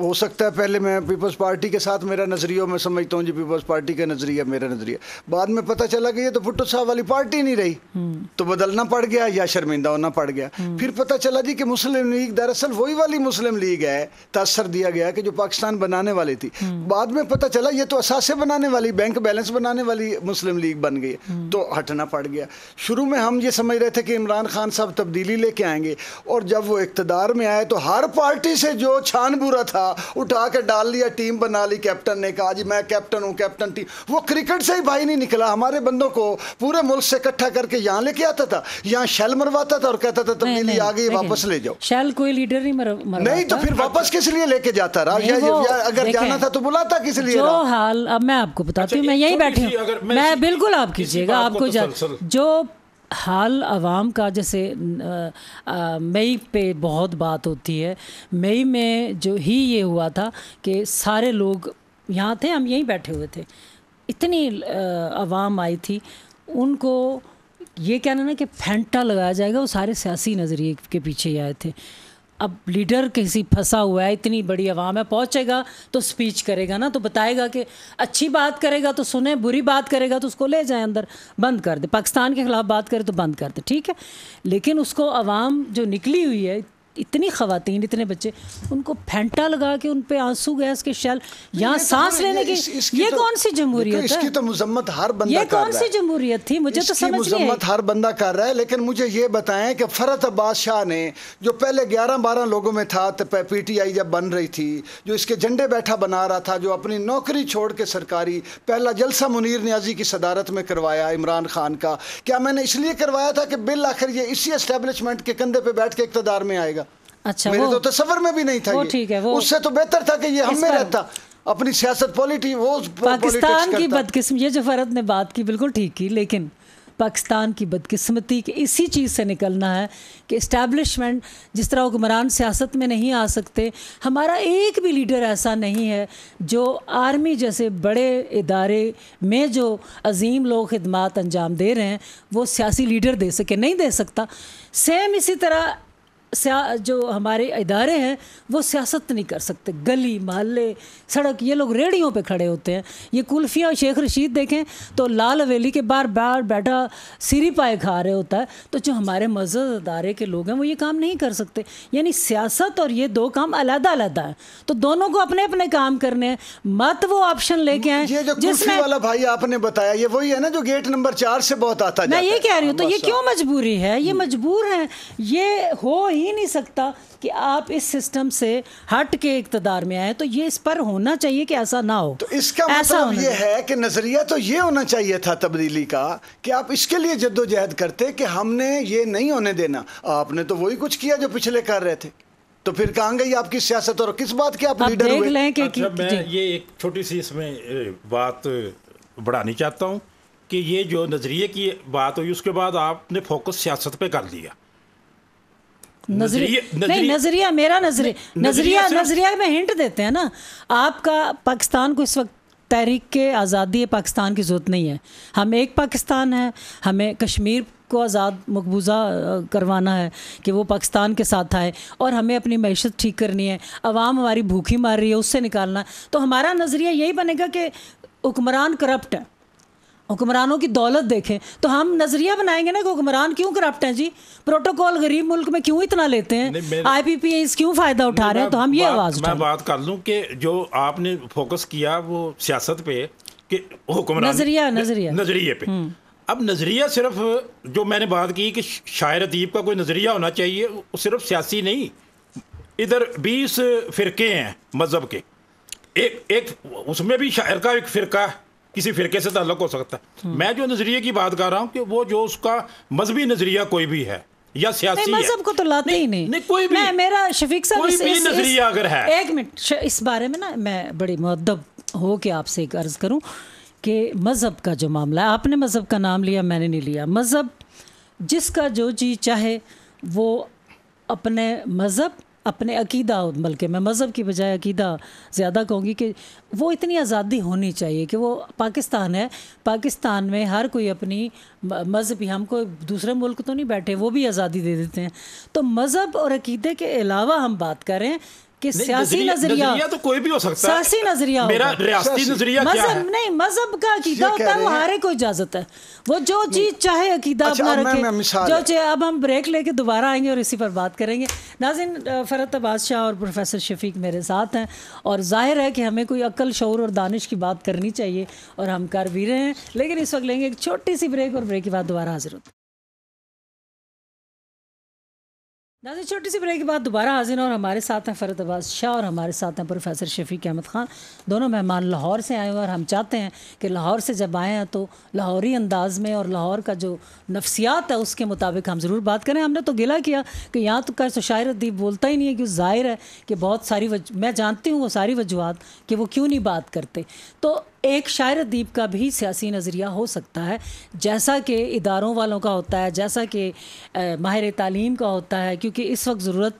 हो सकता है पहले मैं पीपल्स पार्टी के साथ मेरा नज़रिया मैं समझता हूँ जी पीपल्स पार्टी का नज़रिया मेरा नज़रिया बाद में पता चला कि ये तो भुट्टो साहब वाली पार्टी नहीं रही हम्म। तो बदलना पड़ गया या शर्मिंदा होना पड़ गया हम्म। फिर पता चला जी कि मुस्लिम लीग दरअसल वही वाली मुस्लिम लीग है तासर दिया गया कि जो पाकिस्तान बनाने वाली थी हम्म। बाद में पता चला ये तो असासे बनाने वाली बैंक बैलेंस बनाने वाली मुस्लिम लीग बन गई तो हटना पड़ गया शुरू में हम ये समझ रहे थे कि इमरान खान साहब तब्दीली लेके आएंगे और जब वो इकतदार में आए तो हर पार्टी से जो जो छान बुरा था उठा के डाल लिया टीम बना ली कैप्टन ने कहा जी मैं कैप्टन हूँ कैप्टन टीम वो क्रिकेट से ही भाई नहीं निकला हमारे बंदों को पूरे मुल्क से इकट्ठा करके यहाँ लेके आता था यहाँ शैल मरवाता था और कहता था मिली आ गई वापस ले जाओ शैल कोई लीडर नहीं मरवा नहीं तो फिर वापस किस लिए लेके जाता रहा अगर जाना था तो बुलाता किस लिए हाल अब मैं आपको बताती अच्छा, हूँ मैं यही बैठी हूँ मैं बिल्कुल आप कीजिएगा आपको तो जो हाल आवाम का जैसे मई पे बहुत बात होती है मई में जो ही ये हुआ था कि सारे लोग यहाँ थे हम यहीं बैठे हुए थे इतनी आवाम आई थी उनको ये कहना ना कि फेंटा लगाया जाएगा वो सारे सियासी नज़रिए के पीछे ही आए थे अब लीडर किसी फंसा हुआ है इतनी बड़ी आवाम है पहुँचेगा तो स्पीच करेगा ना तो बताएगा कि अच्छी बात करेगा तो सुने बुरी बात करेगा तो उसको ले जाए अंदर बंद कर दे पाकिस्तान के ख़िलाफ़ बात करे तो बंद कर दे ठीक है लेकिन उसको आवाम जो निकली हुई है इतनी खातन इतने बच्चे उनको फेंटा लगा के उन पे आंसू गैस के शैल यहाँ तो सांस लेने की ये तो, कौन सी जमहूरियत इसकी तो मुजम्मत हर बंदा ये कौन सी जमहूरियत थी मुझे तो समझ मुजम्मत हर बंदा कर रहा है लेकिन मुझे ये बताएं कि फरत अब्बास शाह ने जो पहले ग्यारह बारह लोगों में था तो पी टी आई जब बन रही थी जो इसके झंडे बैठा बना रहा था जो अपनी नौकरी छोड़ के सरकारी पहला जलसा मुनीर न्याजी की सदारत में करवाया इमरान खान का क्या मैंने इसलिए करवाया था कि बिल आखिर ये इसी इस्टेब्लिशमेंट के कंधे पर बैठ के इकतदार में आएगा अच्छा मेरे वो, तो, तो सफर में भी नहीं था वो ठीक है वो उससे तो बेहतर था कि ये हम में रहता अपनी सियासत पॉलिटी वो पाकिस्तान की बदकिस्म ये जो फरत ने बात की बिल्कुल ठीक की लेकिन पाकिस्तान की बदकिस्मती कि इसी चीज़ से निकलना है कि इस्टेब्लिशमेंट जिस तरह हुक्मरान सियासत में नहीं आ सकते हमारा एक भी लीडर ऐसा नहीं है जो आर्मी जैसे बड़े इदारे में जो अजीम लोग खदमात अंजाम दे रहे हैं वो सियासी लीडर दे सके नहीं दे सकता सेम इसी तरह जो हमारे इदारे हैं वो सियासत नहीं कर सकते गली मोहल्ले सड़क ये लोग रेड़ियों पे खड़े होते हैं ये कुल्फिया और शेख रशीद देखें तो लाल हवेली के बाहर बार बैठा सीरी पाए खा रहे होता है तो जो हमारे मजहब अदारे के लोग हैं वो ये काम नहीं कर सकते यानी सियासत और ये दो काम अलहदा अलहदा हैं तो दोनों को अपने अपने काम करने हैं मत वो ऑप्शन लेके आए जिसमें वाला भाई आपने बताया ये वही है ना जो गेट नंबर चार से बहुत आता है मैं ये कह रही हूँ तो ये क्यों मजबूरी है ये हम्म। मजबूर है ये हो ही ही नहीं सकता कि आप इस सिस्टम से हट के इकतदार में आए तो ये इस पर होना चाहिए कि ऐसा ना हो तो इसका ऐसा मतलब ये है कि नज़रिया तो ये होना चाहिए था तब्दीली का कि आप इसके लिए जद्दोजहद करते कि हमने ये नहीं होने देना आपने तो वही कुछ किया जो पिछले कर रहे थे तो फिर कहाँ गई आपकी सियासत और किस बात की आप, लीडर हुए? लें कि अच्छा, मैं ये एक छोटी सी इसमें बात बढ़ानी चाहता हूँ कि ये जो नज़रिए की बात हुई उसके बाद आपने फोकस सियासत पे कर लिया नजरिया नहीं नजरिया मेरा नजरिया नजरिया नजरिया में हिंट देते हैं ना आपका पाकिस्तान को इस वक्त तहरीक के आज़ादी पाकिस्तान की ज़रूरत नहीं है हम एक पाकिस्तान है हमें कश्मीर को आज़ाद मकबूज़ा करवाना है कि वो पाकिस्तान के साथ आए और हमें अपनी मीशत ठीक करनी है आवाम हमारी भूखी मार रही है उससे निकालना तो हमारा नज़रिया यही बनेगा कि हुक्मरान करप्ट है हुक्मरानों की दौलत देखें तो हम नजरिया बनाएंगे ना कि हुक्मरान क्यों करप्ट हैं जी प्रोटोकॉल गरीब मुल्क में क्यों इतना लेते हैं आई पी पी क्यों फायदा उठा रहे हैं तो हम ये आवाज मैं बात कर लूँ कि जो आपने फोकस किया वो सियासत पे कि हुक्मरान नजरिया नजरिया नजरिए पे हम्म। अब नज़रिया सिर्फ जो मैंने बात की कि शायर अदीब का कोई नज़रिया होना चाहिए वो सिर्फ सियासी नहीं इधर बीस फ़िरके हैं मज़हब के एक एक उसमें भी शायर का एक फ़िरका किसी फ़िरके से ताल्लुक हो सकता है मैं जो नज़रिए की बात कर रहा हूँ कि वो जो उसका मजहबी नज़रिया कोई भी है या सियासी मजहब को तो लाते नहीं, ही नहीं, नहीं कोई भी मैं मेरा शफीक साहब कोई इस, भी नजरिया अगर है एक मिनट इस बारे में ना मैं बड़ी मुद्दब हो के आपसे एक अर्ज़ करूँ कि मज़हब का जो मामला है आपने मज़हब का नाम लिया मैंने नहीं लिया मज़हब जिसका जो जी चाहे वो अपने मज़हब अपने अकीदा बल्कि मैं मज़हब की बजाय अकीदा ज़्यादा कहूँगी कि वो इतनी आज़ादी होनी चाहिए कि वो पाकिस्तान है पाकिस्तान में हर कोई अपनी मज़हबी हम कोई दूसरे मुल्क तो नहीं बैठे वो भी आज़ादी दे देते हैं तो मज़हब और अकीदे के अलावा हम बात करें कि सियासी नजरिया तो कोई भी हो सकता है सियासी नजरिया मेरा रियासती नजरिया मजहब नहीं मजहब का अकीदा होता है वो हारे को इजाजत है वो जो चीज चाहे अकीदा अच्छा, अपना रखे जो चाहे अब हम ब्रेक लेके दोबारा आएंगे और इसी पर बात करेंगे नाजिन फरत अब्बास और प्रोफेसर शफीक मेरे साथ हैं और जाहिर है कि हमें कोई अक्ल शोर और दानिश की बात करनी चाहिए और हम कर भी रहे हैं लेकिन इस वक्त लेंगे एक छोटी सी ब्रेक और ब्रेक के बाद दोबारा हाजिर होते नाजिन छोटी सी ब्रेक के बाद दोबारा हाजिर और हमारे साथ हैं फ़रद अब्बास शाह और हमारे साथ हैं प्रोफेसर शफीक अहमद ख़ान दोनों मेहमान लाहौर से आए हैं और हम चाहते हैं कि लाहौर से जब आए हैं तो लाहौरी अंदाज़ में और लाहौर का जो नफसियात है उसके मुताबिक हम ज़रूर बात करें हमने तो गिला किया कि यहाँ तो का तो शायर अदीब बोलता ही नहीं है कि ज़ाहिर है कि बहुत सारी वज... मैं जानती हूँ वो सारी वजूहत कि वो क्यों नहीं बात करते तो एक शायर दीप का भी सियासी नज़रिया हो सकता है जैसा कि इदारों वालों का होता है जैसा कि माहिर तालीम का होता है क्योंकि इस वक्त ज़रूरत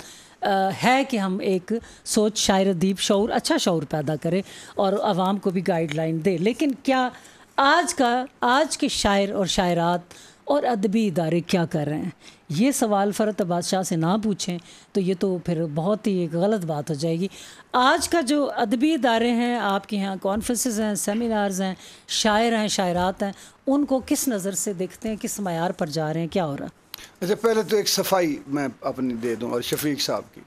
है कि हम एक सोच शायर दीप शौर अच्छा शौर पैदा करें और आवाम को भी गाइडलाइन दें लेकिन क्या आज का आज के शायर और शायरात और अदबी इदारे क्या कर रहे हैं ये सवाल फ़रत तो बादशाह से ना पूछें तो ये तो फिर बहुत ही एक गलत बात हो जाएगी आज का जो अदबी इदारे हैं आपके यहाँ कॉन्फ्रेंसेस हैं सेमिनार्स हैं शायर हैं शायरात हैं उनको किस नज़र से देखते हैं किस मैार पर जा रहे हैं क्या हो रहा है अच्छा पहले तो एक सफाई मैं अपनी दे दूँ और शफीक साहब की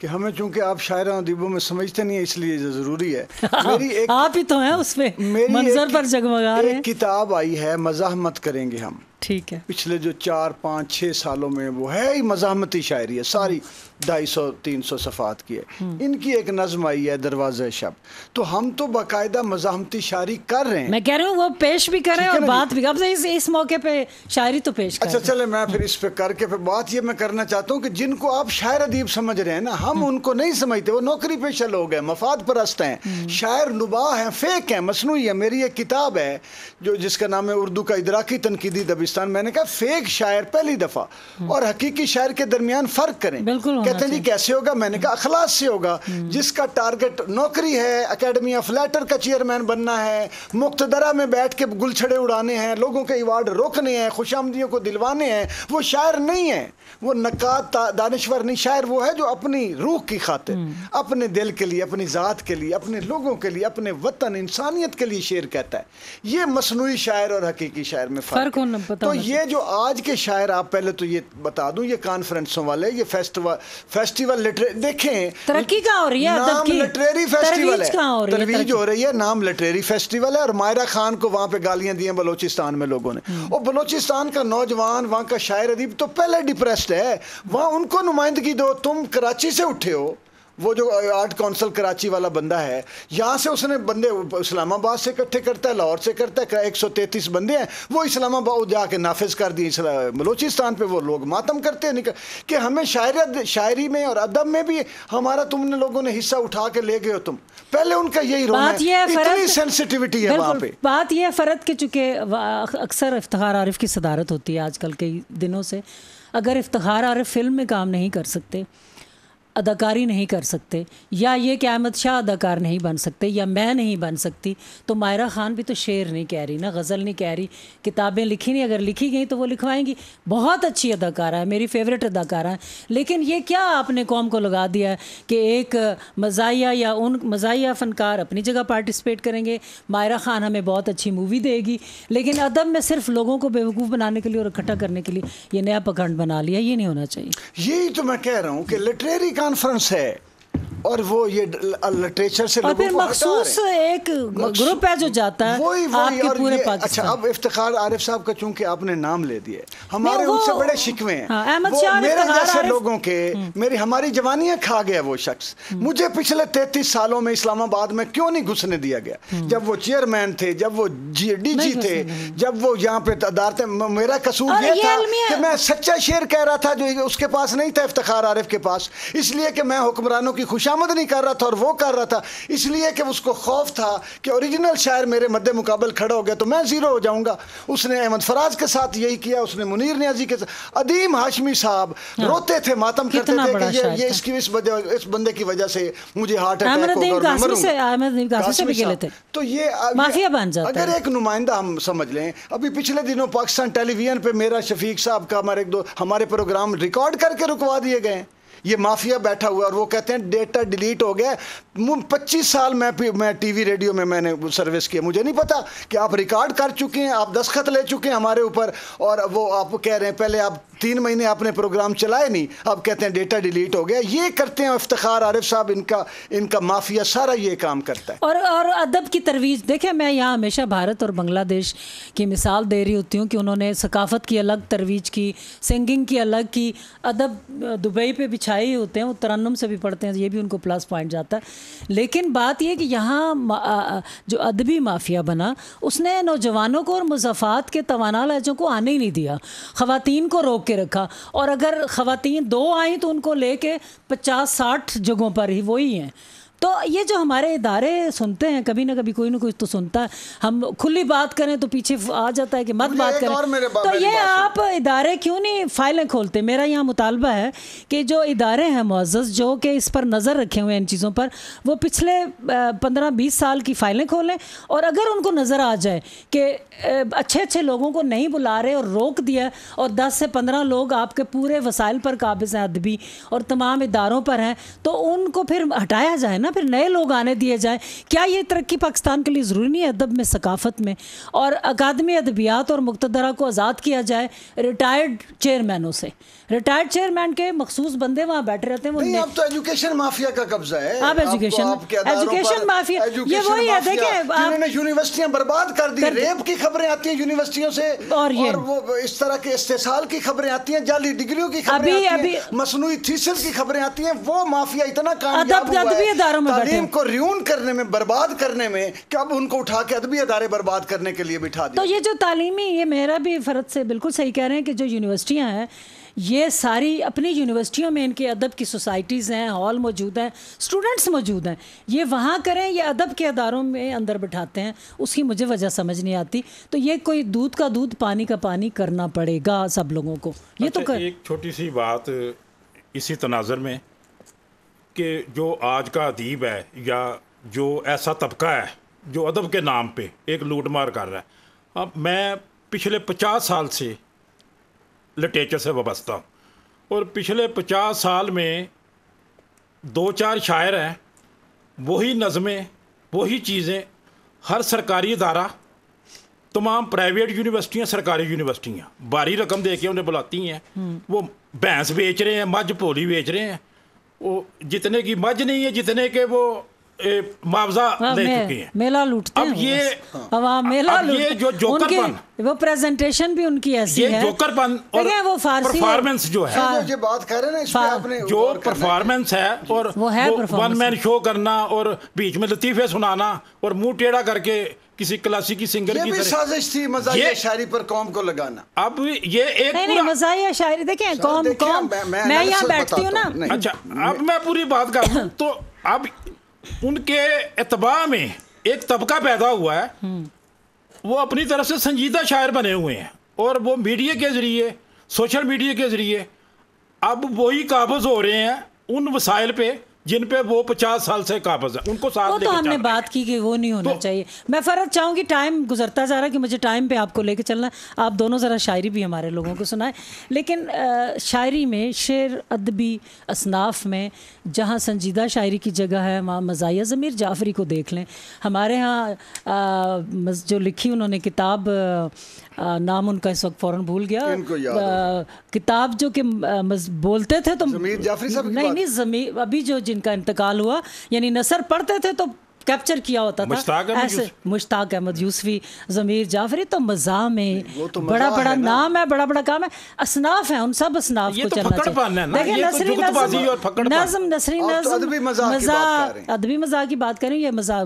कि हमें चूंकि आप शायर अदीबों में समझते नहीं है इसलिए ज़रूरी है [LAUGHS] मेरी एक आप ही तो हैं उसमें मेरी मंजर पर जगमगा रहे हैं किताब आई है मजाहमत करेंगे हम ठीक है पिछले जो चार पाँच छः सालों में वो है ही मजामती शायरी है सारी ढाई सौ तीन सौ सफ़ात की है इनकी एक नज़म आई है दरवाज़ शब तो हम तो बाकायदा मजामती शायरी कर रहे हैं मैं कह रहा हूँ वो पेश भी कर रहे हैं और बात भी कर इस, इस मौके पे शायरी तो पेश अच्छा चले मैं फिर इस पे करके फिर बात ये मैं करना चाहता हूँ कि जिनको आप शायर अदीब समझ रहे हैं ना हम हम्म। उनको नहीं समझते वो नौकरी पेशा लोग हैं मफाद परस्त हैं हम्म। शायर नुबा हैं फेक हैं मसनू है मेरी एक किताब है जो जिसका नाम है उर्दू का इदराकी तनकीदी दबिस्तान मैंने कहा फेक शायर पहली दफ़ा हम्म। और हकीकी शायर के दरमियान फ़र्क करें बिल्कुल कहते हैं जी कैसे होगा मैंने कहा अखलास से होगा हम्म। जिसका टारगेट नौकरी है अकेडमी ऑफ लेटर का चेयरमैन बनना है मुख्तदरा में बैठ के गुलछड़े उड़ाने हैं लोगों के अवार्ड रोकने हैं खुशामदियों को दिलवाने हैं वो शायर नहीं है वो नकात दानश्वर नहीं शायर वो है जो अपनी रूह की खातिर हम्म। अपने दिल के लिए अपनी ज़ात के लिए अपने लोगों के लिए अपने वतन इंसानियत के लिए शेर कहता है ये मसनू शायर और हकीकी शायर में फ़र्क तो ये जो आज के शायर आप पहले तो ये बता दूँ ये कॉन्फ्रेंसों वाले ये फेस्टिवल फेस्टिवल लिटरे देखें तरक्की कहाँ हो रही है नाम लिटरेरी फेस्टिवल है तरवीज हो रही है नाम लिटरेरी फेस्टिवल है और मायरा खान को वहाँ पे गालियाँ दी हैं बलोचिस्तान में लोगों ने हम्म। और बलोचिस्तान का नौजवान वहाँ का शायर अदीब तो पहले डिप्रेस्ड है वहाँ उनको नुमाइंदगी दो तुम कराची से उठे हो वो जो आर्ट काउंसिल कराची वाला बंदा है यहाँ से उसने बंदे इस्लामाबाद से इकट्ठे करता है लाहौर से करता है एक सौ तैंतीस बंदे हैं वो इस्लामाबाद जाके नाफिज कर दिए बलोचिस्तान पर वो लोग मातम करते निकल कि हमें शायर शायरी में और अदब में भी हमारा तुमने लोगों ने हिस्सा उठा के ले गए हो तुम पहले उनका यही बात है, है सेंसिटिविटी है वहाँ पे बात यह है फरद के चूँकि अक्सर इफ्तार आरिफ की सदारत होती है आजकल कई दिनों से अगर इफ्तार आरिफ फिल्म में काम नहीं कर सकते अदाकारी नहीं कर सकते या ये कि अहमद शाह अदाकार नहीं बन सकते या मैं नहीं बन सकती तो मायरा ख़ान भी तो शेर नहीं कह रही ना गज़ल नहीं कह रही किताबें लिखी नहीं अगर लिखी गई तो वो लिखवाएंगी बहुत अच्छी अदाकारा है मेरी फेवरेट अदाकारा है लेकिन ये क्या आपने कौम को लगा दिया है कि एक मजाया या उन मजाया फ़नकार अपनी जगह पार्टिसपेट करेंगे मायरा ख़ान हमें बहुत अच्छी मूवी देगी लेकिन अदब में सिर्फ लोगों को बेवकूफ़ बनाने के लिए और इकट्ठा करने के लिए ये नया पखंड बना लिया ये नहीं होना चाहिए यही तो मैं कह रहा हूँ कि लिटरेरी का en français. और वो ये लिटरेचर से और फिर मखसूस एक ग्रुप है जो जाता है वही वही और पूरे ये, अच्छा अब इफ्तार आरिफ साहब का चूंकि आपने नाम ले दिए हमारे उनसे बड़े शिकवे हैं हाँ, मेरे जैसे लोगों के हम्म। मेरी हमारी जवानियां खा गया वो शख्स हम्म। मुझे पिछले तैतीस सालों में इस्लामाबाद में क्यों नहीं घुसने दिया गया हम्म। जब वो चेयरमैन थे जब वो डी जी थे जब वो यहाँ पे अदारते मेरा कसूर ये था कि मैं सच्चा शेर कह रहा था जो उसके पास नहीं था इफ्तार आरिफ के पास इसलिए कि मैं हुक्मरानों की खुशा बरामद नहीं कर रहा था और वो कर रहा था इसलिए कि उसको खौफ था कि ओरिजिनल शायर मेरे मद्दे मुकाबल खड़ा हो गया तो मैं ज़ीरो हो जाऊँगा उसने अहमद फराज के साथ यही किया उसने मुनीर न्याजी के साथ अदीम हाशमी साहब हाँ। रोते थे मातम करते थे कि ये ये इसकी इस वजह इस बंदे की वजह से मुझे हार्ट अटैक तो ये अगर एक नुमाइंदा हम समझ लें अभी पिछले दिनों पाकिस्तान टेलीविजन पर मेरा शफीक साहब का हमारे एक दो हमारे प्रोग्राम रिकॉर्ड करके रुकवा दिए गए ये माफिया बैठा हुआ और वो कहते हैं डेटा डिलीट हो गया पच्चीस साल मैं मैं टीवी रेडियो में मैंने सर्विस किया मुझे नहीं पता कि आप रिकॉर्ड कर चुके हैं आप दस्खत ले चुके हैं हमारे ऊपर और वो आप कह रहे हैं पहले आप तीन महीने आपने प्रोग्राम चलाए नहीं अब कहते हैं डेटा डिलीट हो गया ये करते हैं इफ्तार आरिफ साहब इनका इनका माफिया सारा ये काम करता है और और अदब की तरवीज देखें मैं यहाँ हमेशा भारत और बांग्लादेश की मिसाल दे रही होती हूँ कि उन्होंने सकाफत की अलग तरवीज की सिंगिंग की अलग की अदब दुबई पर बिछाई हाई होते हैं वो तरन्नम से भी पढ़ते हैं तो ये भी उनको प्लस पॉइंट जाता है लेकिन बात यह कि यहाँ जो अदबी माफिया बना उसने नौजवानों को और मुजफ़ात के तोाना लहजों को आने ही नहीं दिया ख़वान को रोक के रखा और अगर ख़वान दो आई तो उनको ले कर पचास साठ जगहों पर ही वही हैं तो ये जो हमारे इदारे सुनते हैं कभी ना कभी कोई ना कोई तो सुनता है हम खुली बात करें तो पीछे आ जाता है कि मत बात करें तो ये आप इदारे क्यों नहीं फाइलें खोलते मेरा यहाँ मुतालबा है कि जो इदारे हैं मुआज़ जो कि इस पर नज़र रखे हुए हैं इन चीज़ों पर वो पिछले पंद्रह बीस साल की फाइलें खोलें और अगर उनको नज़र आ जाए कि अच्छे अच्छे लोगों को नहीं बुला रहे और रोक दिया और दस से पंद्रह लोग आपके पूरे वसाइल पर काबिज अदबी और तमाम इदारों पर हैं तो उनको फिर हटाया जाए ना फिर नए लोग आने दिए जाएं क्या ये तरक्की पाकिस्तान के लिए ज़रूरी नहीं है अदब में सकाफत में और अकादमी अदबियात और मुख्तरा को आज़ाद किया जाए रिटायर्ड चेयरमैनों से रिटायर्ड चेयरमैन के मखसूस बंदे वहाँ बैठे रहते हैं वो नहीं तो एजुकेशन माफिया का कब्जा है आप एजुकेशन एजुकेशन माफिया ये वही है देखिए यूनिवर्सिटियां बर्बाद कर दी रेप की खबरें आती हैं यूनिवर्सिटियों से और ये और वो इस तरह के इस्तेसाल की खबरें आती हैं जाली डिग्रियों की खबरें अभी मसनू थीसिस की खबरें आती हैं वो माफिया इतना काम तालीम को रियून करने में बर्बाद करने में कब अब उनको उठा के अदबी अदारे बर्बाद करने के लिए बिठा दिया तो ये जो तालीमी ये मेरा भी फर्ज से बिल्कुल सही कह रहे हैं कि जो यूनिवर्सिटियाँ हैं ये सारी अपनी यूनिवर्सिटियों में इनके अदब की सोसाइटीज़ हैं हॉल मौजूद हैं स्टूडेंट्स मौजूद हैं ये वहाँ करें ये अदब के अदारों में अंदर बैठाते हैं उसकी मुझे वजह समझ नहीं आती तो ये कोई दूध का दूध पानी का पानी करना पड़ेगा सब लोगों को ये तो अच्छा, तो कर एक छोटी सी बात इसी तनाजर में कि जो आज का अदीब है या जो ऐसा तबका है जो अदब के नाम पे एक लूट मार कर रहा है अब मैं पिछले पचास साल से लिटरेचर से वाबस्ता और पिछले पचास साल में दो चार शायर हैं वही नज़में वही चीज़ें हर सरकारी अदारा तमाम प्राइवेट यूनिवर्सिटियाँ सरकारी यूनिवर्सिटियाँ भारी रकम दे के उन्हें बुलाती हैं हम्म। वो भैंस बेच रहे हैं मझ भोली बेच रहे हैं वो जितने की मज नहीं है जितने के वो मुआवजा हाँ, ले चुके हैं मेला लूटते अब ये अब हाँ मेला अब ये जो जोकरपन वो प्रेजेंटेशन भी उनकी ऐसी ये है जोकरपन और वो परफॉर्मेंस जो है ये बात कर रहे हैं ना आपने जो परफॉर्मेंस है और वो है वन मैन शो करना और बीच में लतीफे सुनाना और मुंह टेढ़ा करके किसी क्लासिकी सिंगर की साजिश थी मजाहिया शायरी पर कौम को लगाना अब ये एक नहीं, नहीं, मजाहिया शायरी देखें कौम कौम मैं यहाँ बैठती हूँ ना अच्छा अब मैं पूरी बात कर [COUGHS] तो अब उनके अतबा में एक तबका पैदा हुआ है हम्म। वो अपनी तरफ से संजीदा शायर बने हुए हैं और वो मीडिया के ज़रिए सोशल मीडिया के ज़रिए अब वही काबज हो रहे हैं उन वसाइल पर जिन पे वो पचास साल से काबज है उनको साथ वो तो हमने बात की कि वो नहीं होना तो, चाहिए मैं फर्क चाहूंगी टाइम गुजरता जा रहा है कि मुझे टाइम पे आपको लेके चलना आप दोनों ज़रा शायरी भी हमारे लोगों को सुनाएं लेकिन आ, शायरी में शेर अदबी असनाफ में जहाँ संजीदा शायरी की जगह है वहाँ मज़ाया ज़मीर जाफरी को देख लें हमारे यहाँ जो लिखी उन्होंने किताब नाम उनका इस वक्त फ़ौरन भूल गया आ, किताब जो कि बोलते थे तो नहीं नहीं जमी अभी जो जिनका इंतकाल हुआ यानी नसर पढ़ते थे तो कैप्चर किया होता था ऐसे मुश्ताक अहमद यूसफी जमीर जाफरी तो मजा में तो बड़ा बड़ा है नाम है बड़ा बड़ा काम है असनाफ है उन सब असनाफ को तो चलना तो नसरी नजम नसरी तो नजम मजा अदबी मजा की बात करें ये मजा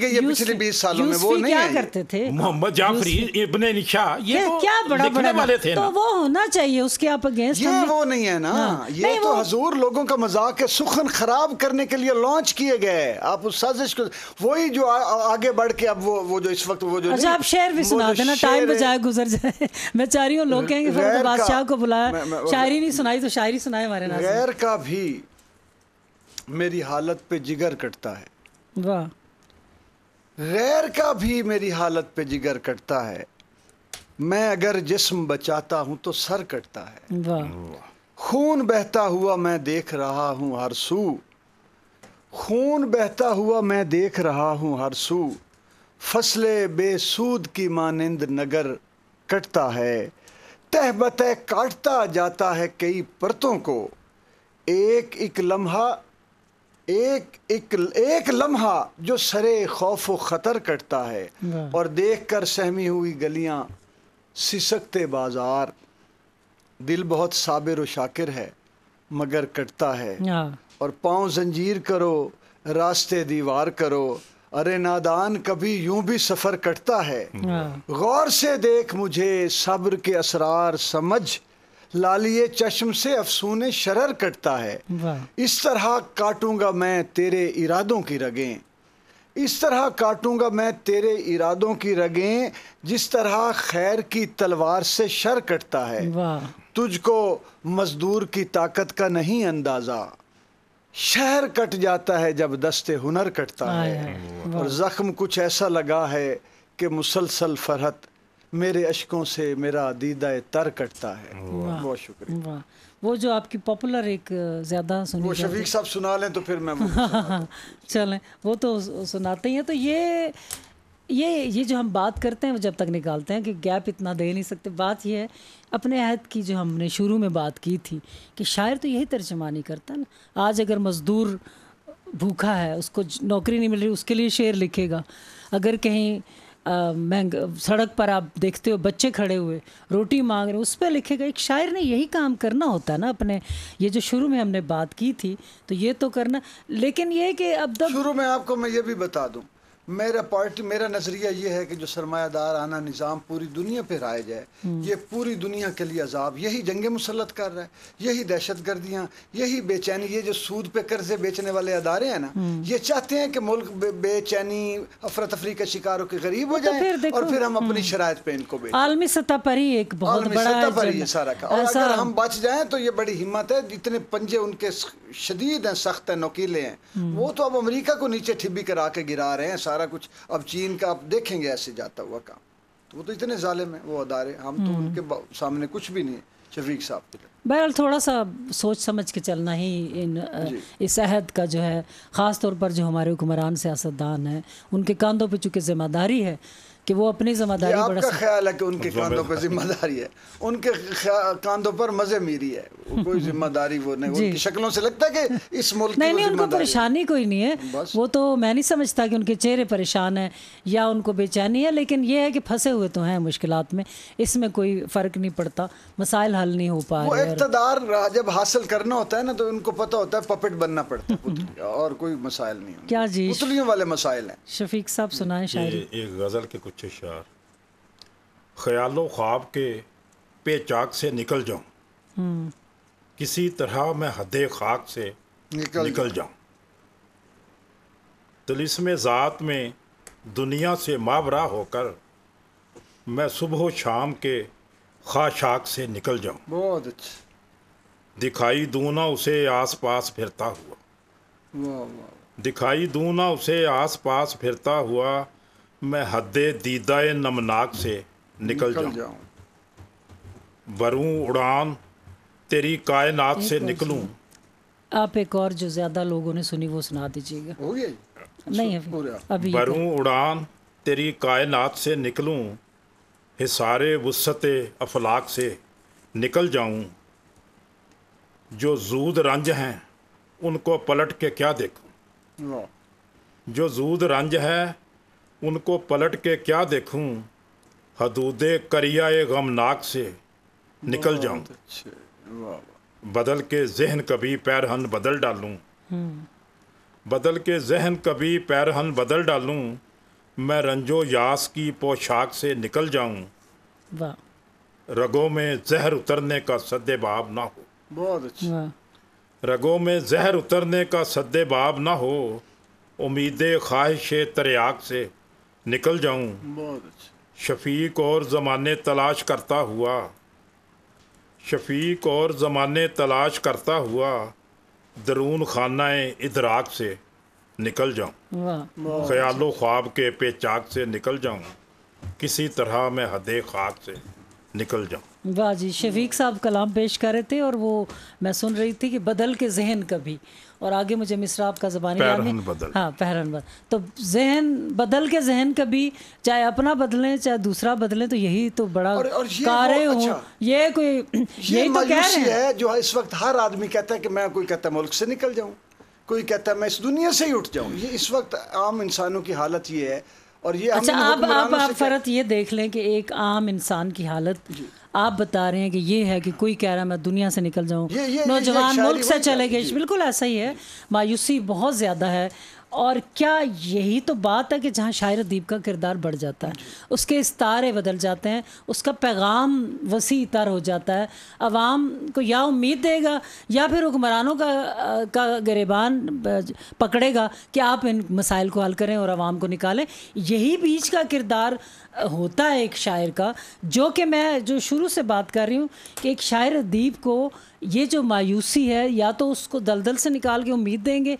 क्या करते थे मोहम्मद जाफरी इब्ने निशा ये क्या बड़ा बड़ा वाले थे तो वो होना चाहिए उसके आप अगेंस्ट ये वो नहीं है ना हाँ। ये तो हजूर लोगों का मजाक है सुखन खराब करने के लिए लॉन्च किए गए है आप उस साजिश को वही जो आ, आगे बढ़ के अब वो वो जो इस वक्त वो जो अच्छा आप शेर भी सुना देना टाइम बजाय गुजर जाए [LAUGHS] मैं चाह रही हूँ लोग कहेंगे बादशाह को बुलाया शायरी नहीं सुनाई तो शायरी सुनाए हमारे गैर का भी मेरी हालत पे जिगर कटता है वाह गैर का भी मेरी हालत पे जिगर कटता है मैं अगर जिस्म बचाता हूं तो सर कटता है खून बहता हुआ मैं देख रहा हूं हर सू खून बहता हुआ मैं देख रहा हूँ हर सू फसले बेसूद की मानंद नगर कटता है तह बतह काटता जाता है कई परतों को एक एक लम्हा एक एक एक लम्हा जो सरे खौफ व ख़तर कटता है और देख कर सहमी हुई गलियां सिसकते बाजार दिल बहुत साबिर व शाकिर है मगर कटता है हाँ। और पाँव जंजीर करो रास्ते दीवार करो अरे नादान कभी यूं भी सफर कटता है हाँ। गौर से देख मुझे सब्र के असरार समझ लालिए चश्म से अफसून शरर कटता है इस तरह काटूंगा मैं तेरे इरादों की रगें इस तरह काटूंगा मैं तेरे इरादों की रगें जिस तरह खैर की तलवार से शर कटता है तुझको मजदूर की ताकत का नहीं अंदाज़ा शहर कट जाता है जब दस्ते हुनर कटता हाँ है और ज़ख्म कुछ ऐसा लगा है कि मुसलसल फरहत मेरे अशकों से मेरा दीदा तर कटता है बहुत शुक्रिया वो जो आपकी पॉपुलर एक ज़्यादा सुनी वो शफीक साहब सुना लें तो फिर मैं [LAUGHS] चलें वो तो सुनाते ही हैं तो ये ये ये जो हम बात करते हैं वो जब तक निकालते हैं कि गैप इतना दे नहीं सकते बात ये है अपने अहद की जो हमने शुरू में बात की थी कि शायर तो यही तर्जमानी करता ना आज अगर मज़दूर भूखा है उसको नौकरी नहीं मिल रही उसके लिए शेर लिखेगा अगर कहीं महंग सड़क पर आप देखते हो बच्चे खड़े हुए रोटी मांग रहे उस पर लिखेगा एक शायर ने यही काम करना होता है ना अपने ये जो शुरू में हमने बात की थी तो ये तो करना लेकिन ये कि अब तक शुरू में आपको मैं ये भी बता दूँ मेरा पार्टी मेरा नज़रिया ये है कि जो सरमायादार आना निज़ाम पूरी दुनिया पर राइज जाए हम्म। ये पूरी दुनिया के लिए अजाब यही जंग मुसलत कर रहा है यही दहशत गर्दियाँ यही बेचैनी ये जो सूद पे कर्जे बेचने वाले अदारे हैं ना हम्म। ये चाहते हैं कि मुल्क बे, बेचैनी अफरा तफरी का शिकार होकर गरीब हो जाए तो और फिर हम अपनी हम्म। शराय पे इनको आलमी सतह पर ही एक पर ही सारा का और अगर हम बच जाए तो ये बड़ी हिम्मत है जितने पंजे उनके शदीद हैं सख्त हैं नकीले हैं वो तो अब अमरीका को नीचे ठिब्बी करा के गिरा रहे हैं सारा कुछ अब चीन का आप देखेंगे ऐसे जाता हुआ काम तो वो तो इतने जालिम है वो अदारे हम तो हम्म। उनके सामने कुछ भी नहीं शफीक साहब के लिए बहरहाल थोड़ा सा सोच समझ के चलना ही इन इस अहद का जो है ख़ास तौर पर जो हमारे हुक्मरान सियासतदान हैं उनके कंधों पर चूँकि ज़िम्मेदारी है कि वो अपनी जिम्मेदारी आपका ख्याल है कि उनके कांधों पर जिम्मेदारी है उनके कांधों पर मजे मेरी है [LAUGHS] कोई जिम्मेदारी वो नहीं उनकी शक्लों से लगता है कि इस मुल्क नहीं तो नहीं उनको परेशानी कोई नहीं है वो तो मैं नहीं समझता कि उनके चेहरे परेशान हैं या उनको बेचैनी है लेकिन ये है कि फंसे हुए तो हैं मुश्किल में इसमें कोई फ़र्क नहीं पड़ता मसाइल हल नहीं हो पा रहे इकतदार जब हासिल करना होता है ना तो उनको पता होता है पपेट बनना पड़ता है और कोई मसाइल नहीं [LAUGHS] क्या जी पुतलियों वाले मसाइल हैं शफीक साहब सुनाए शायरी एक गज़ल के कुछ अच्छे शार ख्यालो ख्वाब के पेचाक से निकल जाऊं किसी तरह मैं हद खाक से निकल, निकल जाऊं तलिसम ज़ात में दुनिया से मावरा होकर मैं सुबह शाम के खाशाक से निकल जाऊं बहुत अच्छा दिखाई ना उसे आस पास फिरता हुआ वाँ वाँ। दिखाई दू ना उसे आस पास फिरता हुआ मैं हद दीदाए नमनाक से निकल, निकल जाऊं वरू उड़ान तेरी कायनात से निकलूं आप एक और जो ज्यादा लोगों ने सुनी वो सुना दीजिएगा हो गया नहीं अच्छा, अभी अभी तो- वरू उड़ान तेरी कायनात से निकलूं हिसारे वसत अफलाक से निकल जाऊं जो जूद रंज हैं उनको पलट के क्या देखूं जो जूद रंज है उनको पलट के क्या देखूं हदूदे करियाए गमनाक से निकल जाऊं बदल के जहन कभी पैरहन बदल डालूं हम्म। बदल के जहन कभी पैरहन बदल डालूं मैं रंजो यास की पोशाक से निकल जाऊं रगों में जहर उतरने का सद्देबाब ना हो बहुत अच्छा रगों में जहर उतरने का सद्देबाब ना हो उम्मीद ख्वाहिश तरियाक से निकल जाऊं अच्छा। शफीक और ज़माने तलाश करता हुआ शफीक और ज़माने तलाश करता हुआ दरून खाना इधराक से निकल जाऊं अच्छा। ख्याल ख्वाब के पेचाक से निकल जाऊं किसी तरह मैं हदे खाक से निकल जाऊँ वाह जी शफीक साहब कलाम पेश कर रहे थे और वो मैं सुन रही थी कि बदल के जहन कभी और आगे मुझे मिश्रा आपका ज़बानी पहरन बदल हाँ पहरन बदल तो जहन बदल के जहन कभी चाहे अपना बदलें चाहे दूसरा बदलें तो यही तो बड़ा और, और ये कार्य हो अच्छा, ये कोई ये यही तो कह रहे हैं है जो इस वक्त हर आदमी कहता है कि मैं कोई कहता मुल्क से निकल जाऊँ कोई कहता है मैं इस दुनिया से ही उठ जाऊँ ये इस वक्त आम इंसानों की हालत ये है और ये अच्छा आप आप, आप फरत ये देख लें कि एक आम इंसान की हालत आप बता रहे हैं कि ये है कि कोई कह रहा है मैं दुनिया से निकल जाऊं नौजवान मुल्क से चले गए बिल्कुल ऐसा ही है मायूसी बहुत ज़्यादा है और क्या यही तो बात है कि जहाँ शायर अदीब का किरदार बढ़ जाता है उसके इस्तारे बदल जाते हैं उसका पैगाम वसी तर हो जाता है अवाम को या उम्मीद देगा या फिर हुक्मरानों का का गरेबान पकड़ेगा कि आप इन मसाइल को हल करें और आवाम को निकालें यही बीच का किरदार होता है एक शायर का जो कि मैं जो शुरू से बात कर रही हूँ कि एक शायर अदीब को ये जो मायूसी है या तो उसको दलदल से निकाल के उम्मीद देंगे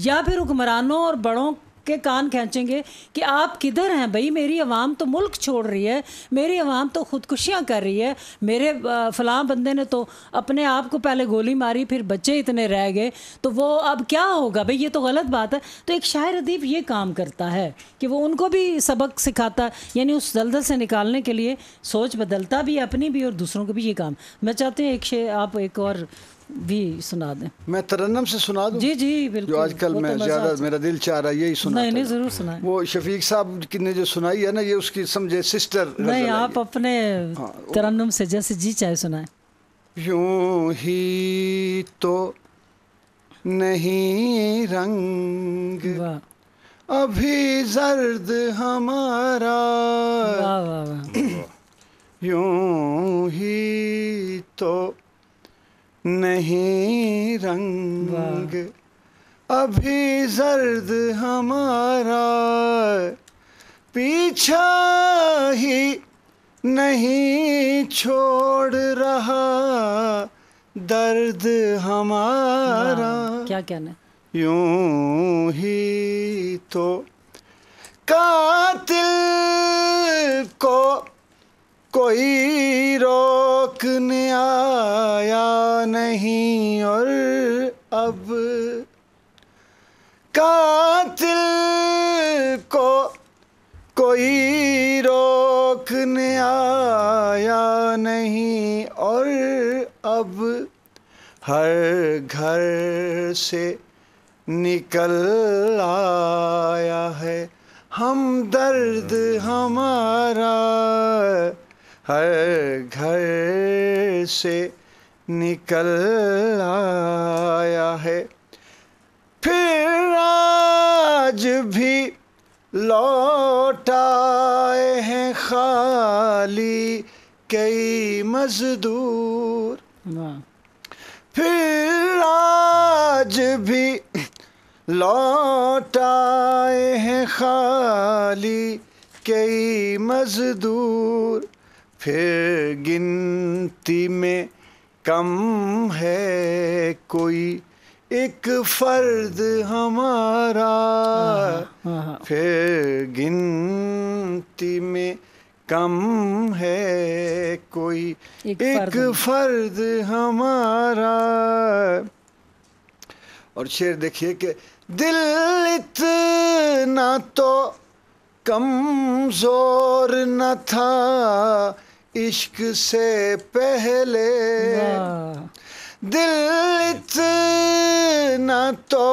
या फिर हुक्मरानों और बड़ों के कान खींचेंगे कि आप किधर हैं भाई मेरी आवाम तो मुल्क छोड़ रही है मेरी आवाम तो खुदकुशियाँ कर रही है मेरे फलां बंदे ने तो अपने आप को पहले गोली मारी फिर बच्चे इतने रह गए तो वो अब क्या होगा भाई ये तो गलत बात है तो एक शायर अदीब ये काम करता है कि वो उनको भी सबक सिखाता है यानी उस दलदल से निकालने के लिए सोच बदलता भी अपनी भी और दूसरों को भी ये काम मैं चाहती हूँ एक शे आप एक और भी सुना दें मैं तरन्नम से सुना दूं जी जी बिल्कुल जो आजकल तो मैं तो ज्यादा मेरा दिल चाह रहा है यही सुना नहीं नहीं जरूर सुना वो शफीक साहब ने जो सुनाई है ना ये उसकी समझे सिस्टर नहीं आप अपने हाँ, तरन्नम से जैसे जी चाहे सुनाए यूं ही तो नहीं रंग अभी जर्द हमारा वाँ वाँ वाँ। यूं ही तो नहीं रंग अभी जर्द हमारा पीछा ही नहीं छोड़ रहा दर्द हमारा क्या कहना यूं ही तो कातिल को कोई रोकने आया नहीं और अब कातिल को कोई रोकने आया नहीं और अब हर घर से निकल आया है हम दर्द हमारा हर घर से निकल आया है फिर आज भी लौट आए हैं खाली कई मजदूर फिर आज भी लौट आए हैं खाली कई मजदूर फिर गिनती में कम है कोई एक फर्द हमारा हाँ, हाँ, हाँ। फिर गिनती में कम है कोई एक, फर्द हमारा और शेर देखिए कि दिल इतना तो कमजोर न था इश्क से पहले दिल इतना तो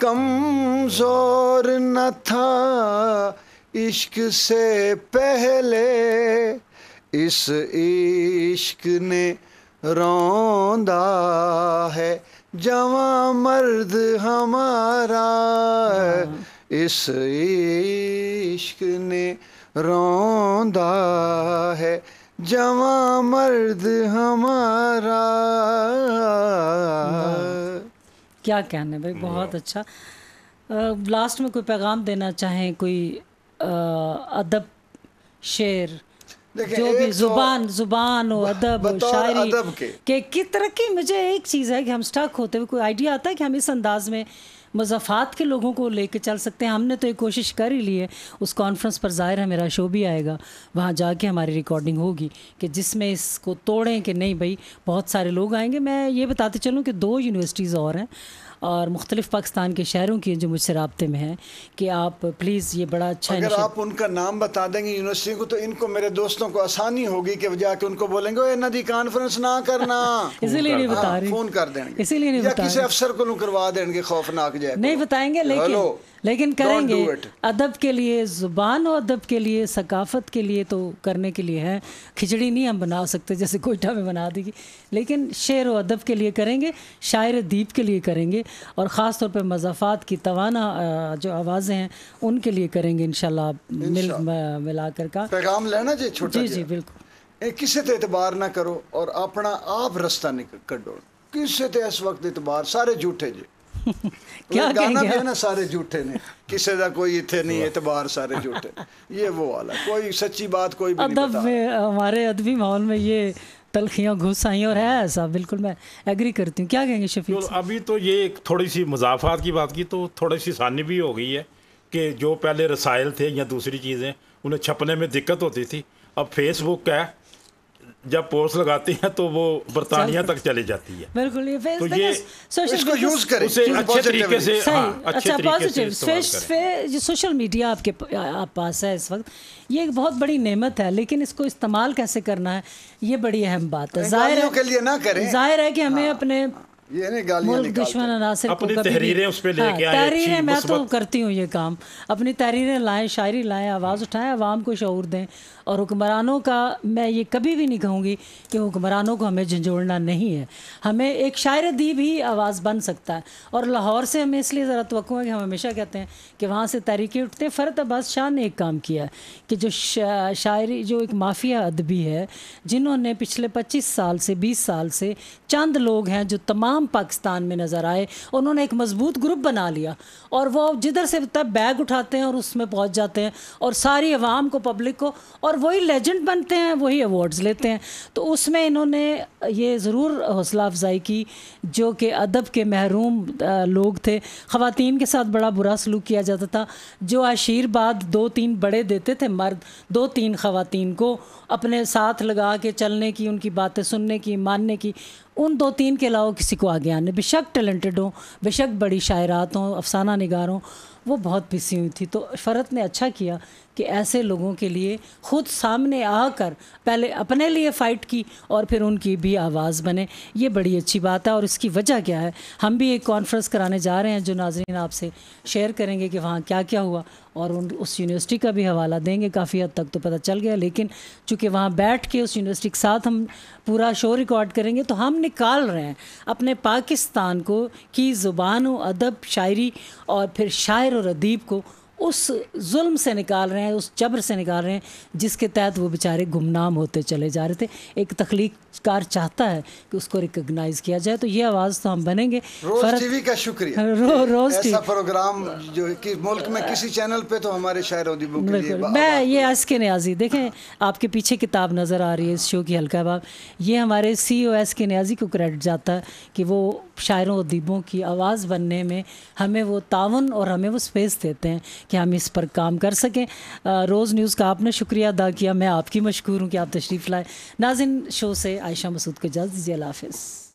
कमजोर न था इश्क से पहले इस इश्क ने रौंदा है जवा मर्द हमारा हाँ। इस इश्क ने रौंदा है जवा मर्द हमारा क्या कहना है भाई बहुत अच्छा आ, लास्ट में कोई पैगाम देना चाहें कोई अदब शेर जो भी तो जुबान जुबान हो अदब शायरी के, के किस तरह की मुझे एक चीज़ है कि हम स्टक होते हुए कोई आइडिया आता है कि हम इस अंदाज में मजाफात के लोगों को लेके चल सकते हैं हमने तो एक कोशिश कर ही ली है उस कॉन्फ्रेंस पर ज़ाहिर है मेरा शो भी आएगा वहाँ जाके हमारी रिकॉर्डिंग होगी कि जिसमें इसको तोड़ें कि नहीं भाई बहुत सारे लोग आएंगे मैं ये बताते चलूँ कि दो यूनिवर्सिटीज़ और हैं और मुख्तलिफ़ पाकिस्तान के शहरों की जो मुझसे रबते में हैं कि आप प्लीज़ ये बड़ा अच्छा अगर आप उनका नाम बता देंगे यूनिवर्सिटी को तो इनको मेरे दोस्तों को आसानी होगी कि जाके उनको बोलेंगे नदी कॉन्फ्रेंस ना करना [LAUGHS] इसीलिए नहीं हाँ, बता रही फ़ोन कर देंगे इसीलिए नहीं किसी अफसर को करवा देंगे खौफनाक जाए नहीं बताएंगे लेकिन लेकिन करेंगे अदब के लिए ज़ुबान और अदब के लिए सकाफत के लिए तो करने के लिए है खिचड़ी नहीं हम बना सकते जैसे कोयटा में बना देगी लेकिन शेर व अदब के लिए करेंगे शायर दीप के लिए करेंगे और ख़ास तौर पर मजाफात की तोाना जो आवाज़ें हैं उनके लिए करेंगे इन मिल मिलाकर का पैगाम लेना जी छोटा जी जी बिल्कुल किसी तो एतबार ना करो और अपना आप रस्ता निकल कढो किसी से इस वक्त एतबार सारे झूठे जी [LAUGHS] क्या गाना भी है ना सारे झूठे ने किसी का कोई इतने नहीं एतबार सारे झूठे ये वो वाला कोई सच्ची बात कोई भी अदब में हमारे अदबी माहौल में ये तलखियाँ घुस आई और है ऐसा बिल्कुल मैं एग्री करती हूँ क्या कहेंगे शफी तो अभी तो ये थोड़ी सी मजाफात की बात की तो थोड़ी सी सानी भी हो गई है कि जो पहले रसायल थे या दूसरी चीज़ें उन्हें छपने में दिक्कत होती थी अब फेसबुक है जब पोस्ट लगाते हैं तो वो बरतानिया तक चले जाती है बिल्कुल तो ये इसको यूज करें उसे हाँ, अच्छा, अच्छे तरीके से हाँ, अच्छे अच्छा पॉजिटिव स्पेस सोशल मीडिया आपके आप पास है इस वक्त ये एक बहुत बड़ी नेमत है लेकिन इसको इस्तेमाल कैसे करना है ये बड़ी अहम बात है तो जाहिर है के लिए ना करें जाहिर है कि हमें हाँ। अपने ये मुल्क दुश्मन अनासर अपनी तहरीरें उस हाँ, लेके आए तहरीरें मैं तो करती हूँ ये काम अपनी तहरीरें लाएं शायरी लाएं आवाज़ उठाएं आवाम को शूर दें और हुक्मरानों का मैं ये कभी भी नहीं कहूँगी कि हुक्मरानों को हमें झंझोड़ना नहीं है हमें एक शायर दी भी आवाज़ बन सकता है और लाहौर से हमें इसलिए ज़रा तो है कि हम हमेशा कहते हैं कि वहाँ से तहरीकें उठते हैं फ़रत अब्बास शाह ने एक काम किया है कि जो शायरी जो एक माफिया अदबी है जिन्होंने पिछले पच्चीस साल से बीस साल से चंद लोग हैं जो तमाम नाम पाकिस्तान में नज़र आए उन्होंने एक मजबूत ग्रुप बना लिया और वो जिधर से तब बैग उठाते हैं और उसमें पहुँच जाते हैं और सारी आवाम को पब्लिक को और वही लेजेंड बनते हैं वही अवार्ड्स लेते हैं तो उसमें इन्होंने ये ज़रूर हौसला अफजाई की जो कि अदब के महरूम लोग थे ख़वान के साथ बड़ा बुरा सलूक किया जाता था जो आशीर्वाद दो तीन बड़े देते थे मर्द दो तीन ख़वान को अपने साथ लगा के चलने की उनकी बातें सुनने की मानने की उन दो तीन के अलावा किसी को आगे आने बेशक टैलेंटेड हों बेशक बड़ी शायरात हों अफसाना निगार हों वो बहुत पिसी हुई थी तो फ़रत ने अच्छा किया कि ऐसे लोगों के लिए खुद सामने आकर पहले अपने लिए फ़ाइट की और फिर उनकी भी आवाज़ बने ये बड़ी अच्छी बात है और इसकी वजह क्या है हम भी एक कॉन्फ्रेंस कराने जा रहे हैं जो नाजरीन आपसे शेयर करेंगे कि वहाँ क्या क्या हुआ और उन उस यूनिवर्सिटी का भी हवाला देंगे काफ़ी हद तक तो पता चल गया लेकिन चूँकि वहाँ बैठ के उस यूनिवर्सिटी के साथ हम पूरा शो रिकॉर्ड करेंगे तो हम निकाल रहे हैं अपने पाकिस्तान को की ज़ुबान व अदब शायरी और फिर शायर और अदीब को उस जुल्म से निकाल रहे हैं उस जबर से निकाल रहे हैं जिसके तहत वो बेचारे गुमनाम होते चले जा रहे थे एक तख्लीकार चाहता है कि उसको रिकग्नाइज किया जाए तो ये आवाज़ तो हम बनेंगे रोज टीवी का शुक्रिया [LAUGHS] रो, रोज ऐसा प्रोग्राम जो कि मुल्क में किसी चैनल पे तो हमारे शायर मैं ये एस के न्याजी देखें आपके पीछे किताब नज़र आ रही है इस शो की हल्का बाब ये हमारे सी ओ एस के न्याजी को क्रेडिट जाता है कि वो शायरों अदीबों दीबों की आवाज़ बनने में हमें वो तावन और हमें वो स्पेस देते हैं कि हम इस पर काम कर सकें रोज़ न्यूज़ का आपने शुक्रिया अदा किया मैं आपकी मशहूर हूँ कि आप तशरीफ़ लाएँ नाजिन शो से आयशा मसूद को जल्द दीजिए हाफिज़